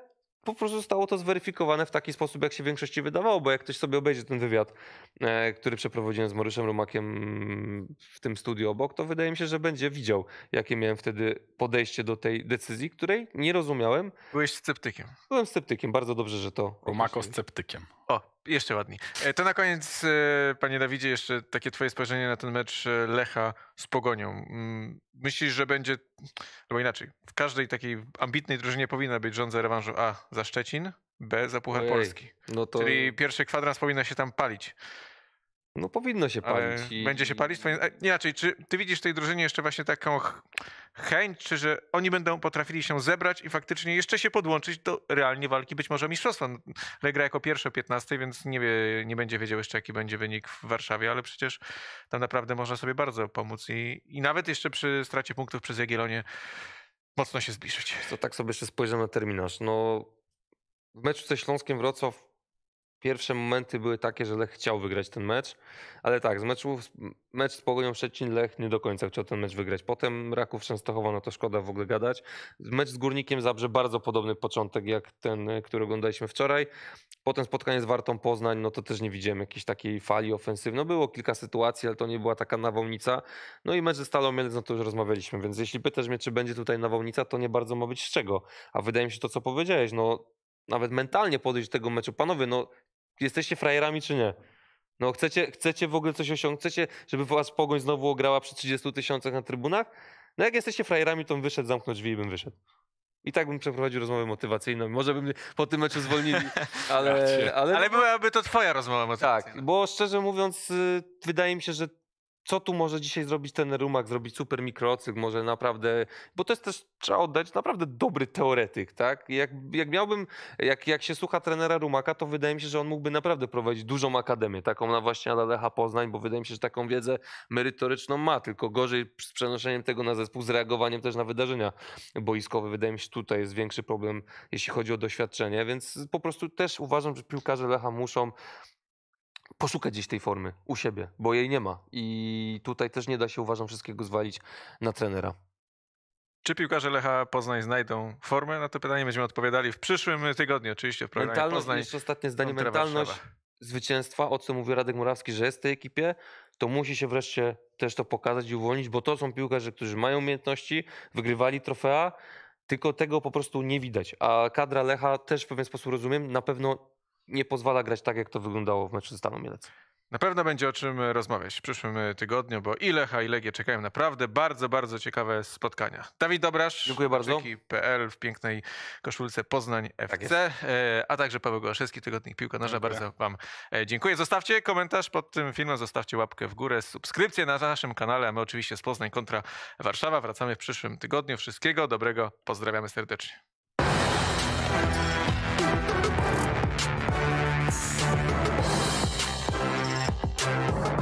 po prostu zostało to zweryfikowane w taki sposób, jak się w większości wydawało, bo jak ktoś sobie obejrzy ten wywiad, e, który przeprowadziłem z Maryszem Rumakiem w tym studiu obok, to wydaje mi się, że będzie widział, jakie miałem wtedy podejście do tej decyzji, której nie rozumiałem. Byłeś sceptykiem. Byłem sceptykiem, bardzo dobrze, że to. Rumako sceptykiem. O, jeszcze ładniej. E, to na koniec, e, panie Dawidzie, jeszcze takie twoje spojrzenie na ten mecz e, Lecha z Pogonią. Mm, myślisz, że będzie, albo inaczej, w każdej takiej ambitnej drużynie powinna być rządza rewanżu A za Szczecin, B za Puchar Ojej, Polski. No to... Czyli pierwszy kwadrans powinna się tam palić. No powinno się palić. I... Będzie się palić. Inaczej, e, czy ty widzisz w tej drużynie jeszcze właśnie taką chęć, czy że oni będą potrafili się zebrać i faktycznie jeszcze się podłączyć do realnie walki być może o mistrzostwo. No, Legra jako pierwsze 15, więc nie, wie, nie będzie wiedział jeszcze jaki będzie wynik w Warszawie, ale przecież tam naprawdę można sobie bardzo pomóc i, i nawet jeszcze przy stracie punktów przez Jagiellonię mocno się zbliżyć. To tak sobie jeszcze spojrzę na terminarz. No w meczu ze Śląskiem Wrocław pierwsze momenty były takie, że Lech chciał wygrać ten mecz, ale tak, z meczu, mecz z Pogonią Szczecin Lech nie do końca chciał ten mecz wygrać. Potem Raków Częstochowa, no to szkoda w ogóle gadać. Mecz z Górnikiem Zabrze bardzo podobny początek jak ten, który oglądaliśmy wczoraj. Potem spotkanie z Wartą Poznań, no to też nie widziałem jakiejś takiej fali ofensywnej. No było kilka sytuacji, ale to nie była taka nawałnica. No i mecz ze Stalą Mielec, no to już rozmawialiśmy, więc jeśli pytasz mnie, czy będzie tutaj nawałnica, to nie bardzo ma być z czego. A wydaje mi się to, co powiedziałeś, no nawet mentalnie podejść do tego meczu. Panowie, no jesteście frajerami czy nie? No chcecie, chcecie w ogóle coś osiągnąć? Chcecie, żeby was Pogoń znowu ograła przy 30 tysiącach na trybunach? No jak jesteście frajerami, to bym wyszedł, zamknął drzwi i bym wyszedł. I tak bym przeprowadził rozmowę motywacyjną. Może bym po tym meczu zwolnili, ale... Ale, ale byłaby to twoja rozmowa motywacyjna. Tak, bo szczerze mówiąc, y, wydaje mi się, że co tu może dzisiaj zrobić ten Rumak, zrobić super mikroocyk, może naprawdę, bo to jest też, trzeba oddać, naprawdę dobry teoretyk, tak? Jak, jak miałbym, jak, jak się słucha trenera Rumaka, to wydaje mi się, że on mógłby naprawdę prowadzić dużą akademię, taką na właśnie Lecha Poznań, bo wydaje mi się, że taką wiedzę merytoryczną ma, tylko gorzej z przenoszeniem tego na zespół, z reagowaniem też na wydarzenia boiskowe. Wydaje mi się, tutaj jest większy problem, jeśli chodzi o doświadczenie, więc po prostu też uważam, że piłkarze Lecha muszą poszukać gdzieś tej formy u siebie, bo jej nie ma. I tutaj też nie da się, uważam, wszystkiego zwalić na trenera. Czy piłkarze Lecha Poznań znajdą formę? Na to pytanie będziemy odpowiadali w przyszłym tygodniu, oczywiście w programie mentalność, Poznań. Jeszcze ostatnie zdanie, mentalność zwycięstwa, o co mówi Radek Murawski, że jest w tej ekipie, to musi się wreszcie też to pokazać i uwolnić, bo to są piłkarze, którzy mają umiejętności, wygrywali trofea, tylko tego po prostu nie widać. A kadra Lecha też w pewien sposób rozumiem, na pewno nie pozwala grać tak, jak to wyglądało w meczu z Staną Mielec. Na pewno będzie o czym rozmawiać w przyszłym y, tygodniu, bo i Lecha, i Legię czekają naprawdę bardzo, bardzo ciekawe spotkania. Dawid Dobrasz, Dziękuję bardzo. PL w pięknej koszulce Poznań FC, tak y, a także Paweł Gołaszewski, Tygodnik Piłka Nożna. Dziękuję. Bardzo Wam e, dziękuję. Zostawcie komentarz pod tym filmem, zostawcie łapkę w górę, subskrypcję na naszym kanale, a my oczywiście z Poznań kontra Warszawa. Wracamy w przyszłym tygodniu. Wszystkiego dobrego, pozdrawiamy serdecznie. Podcast.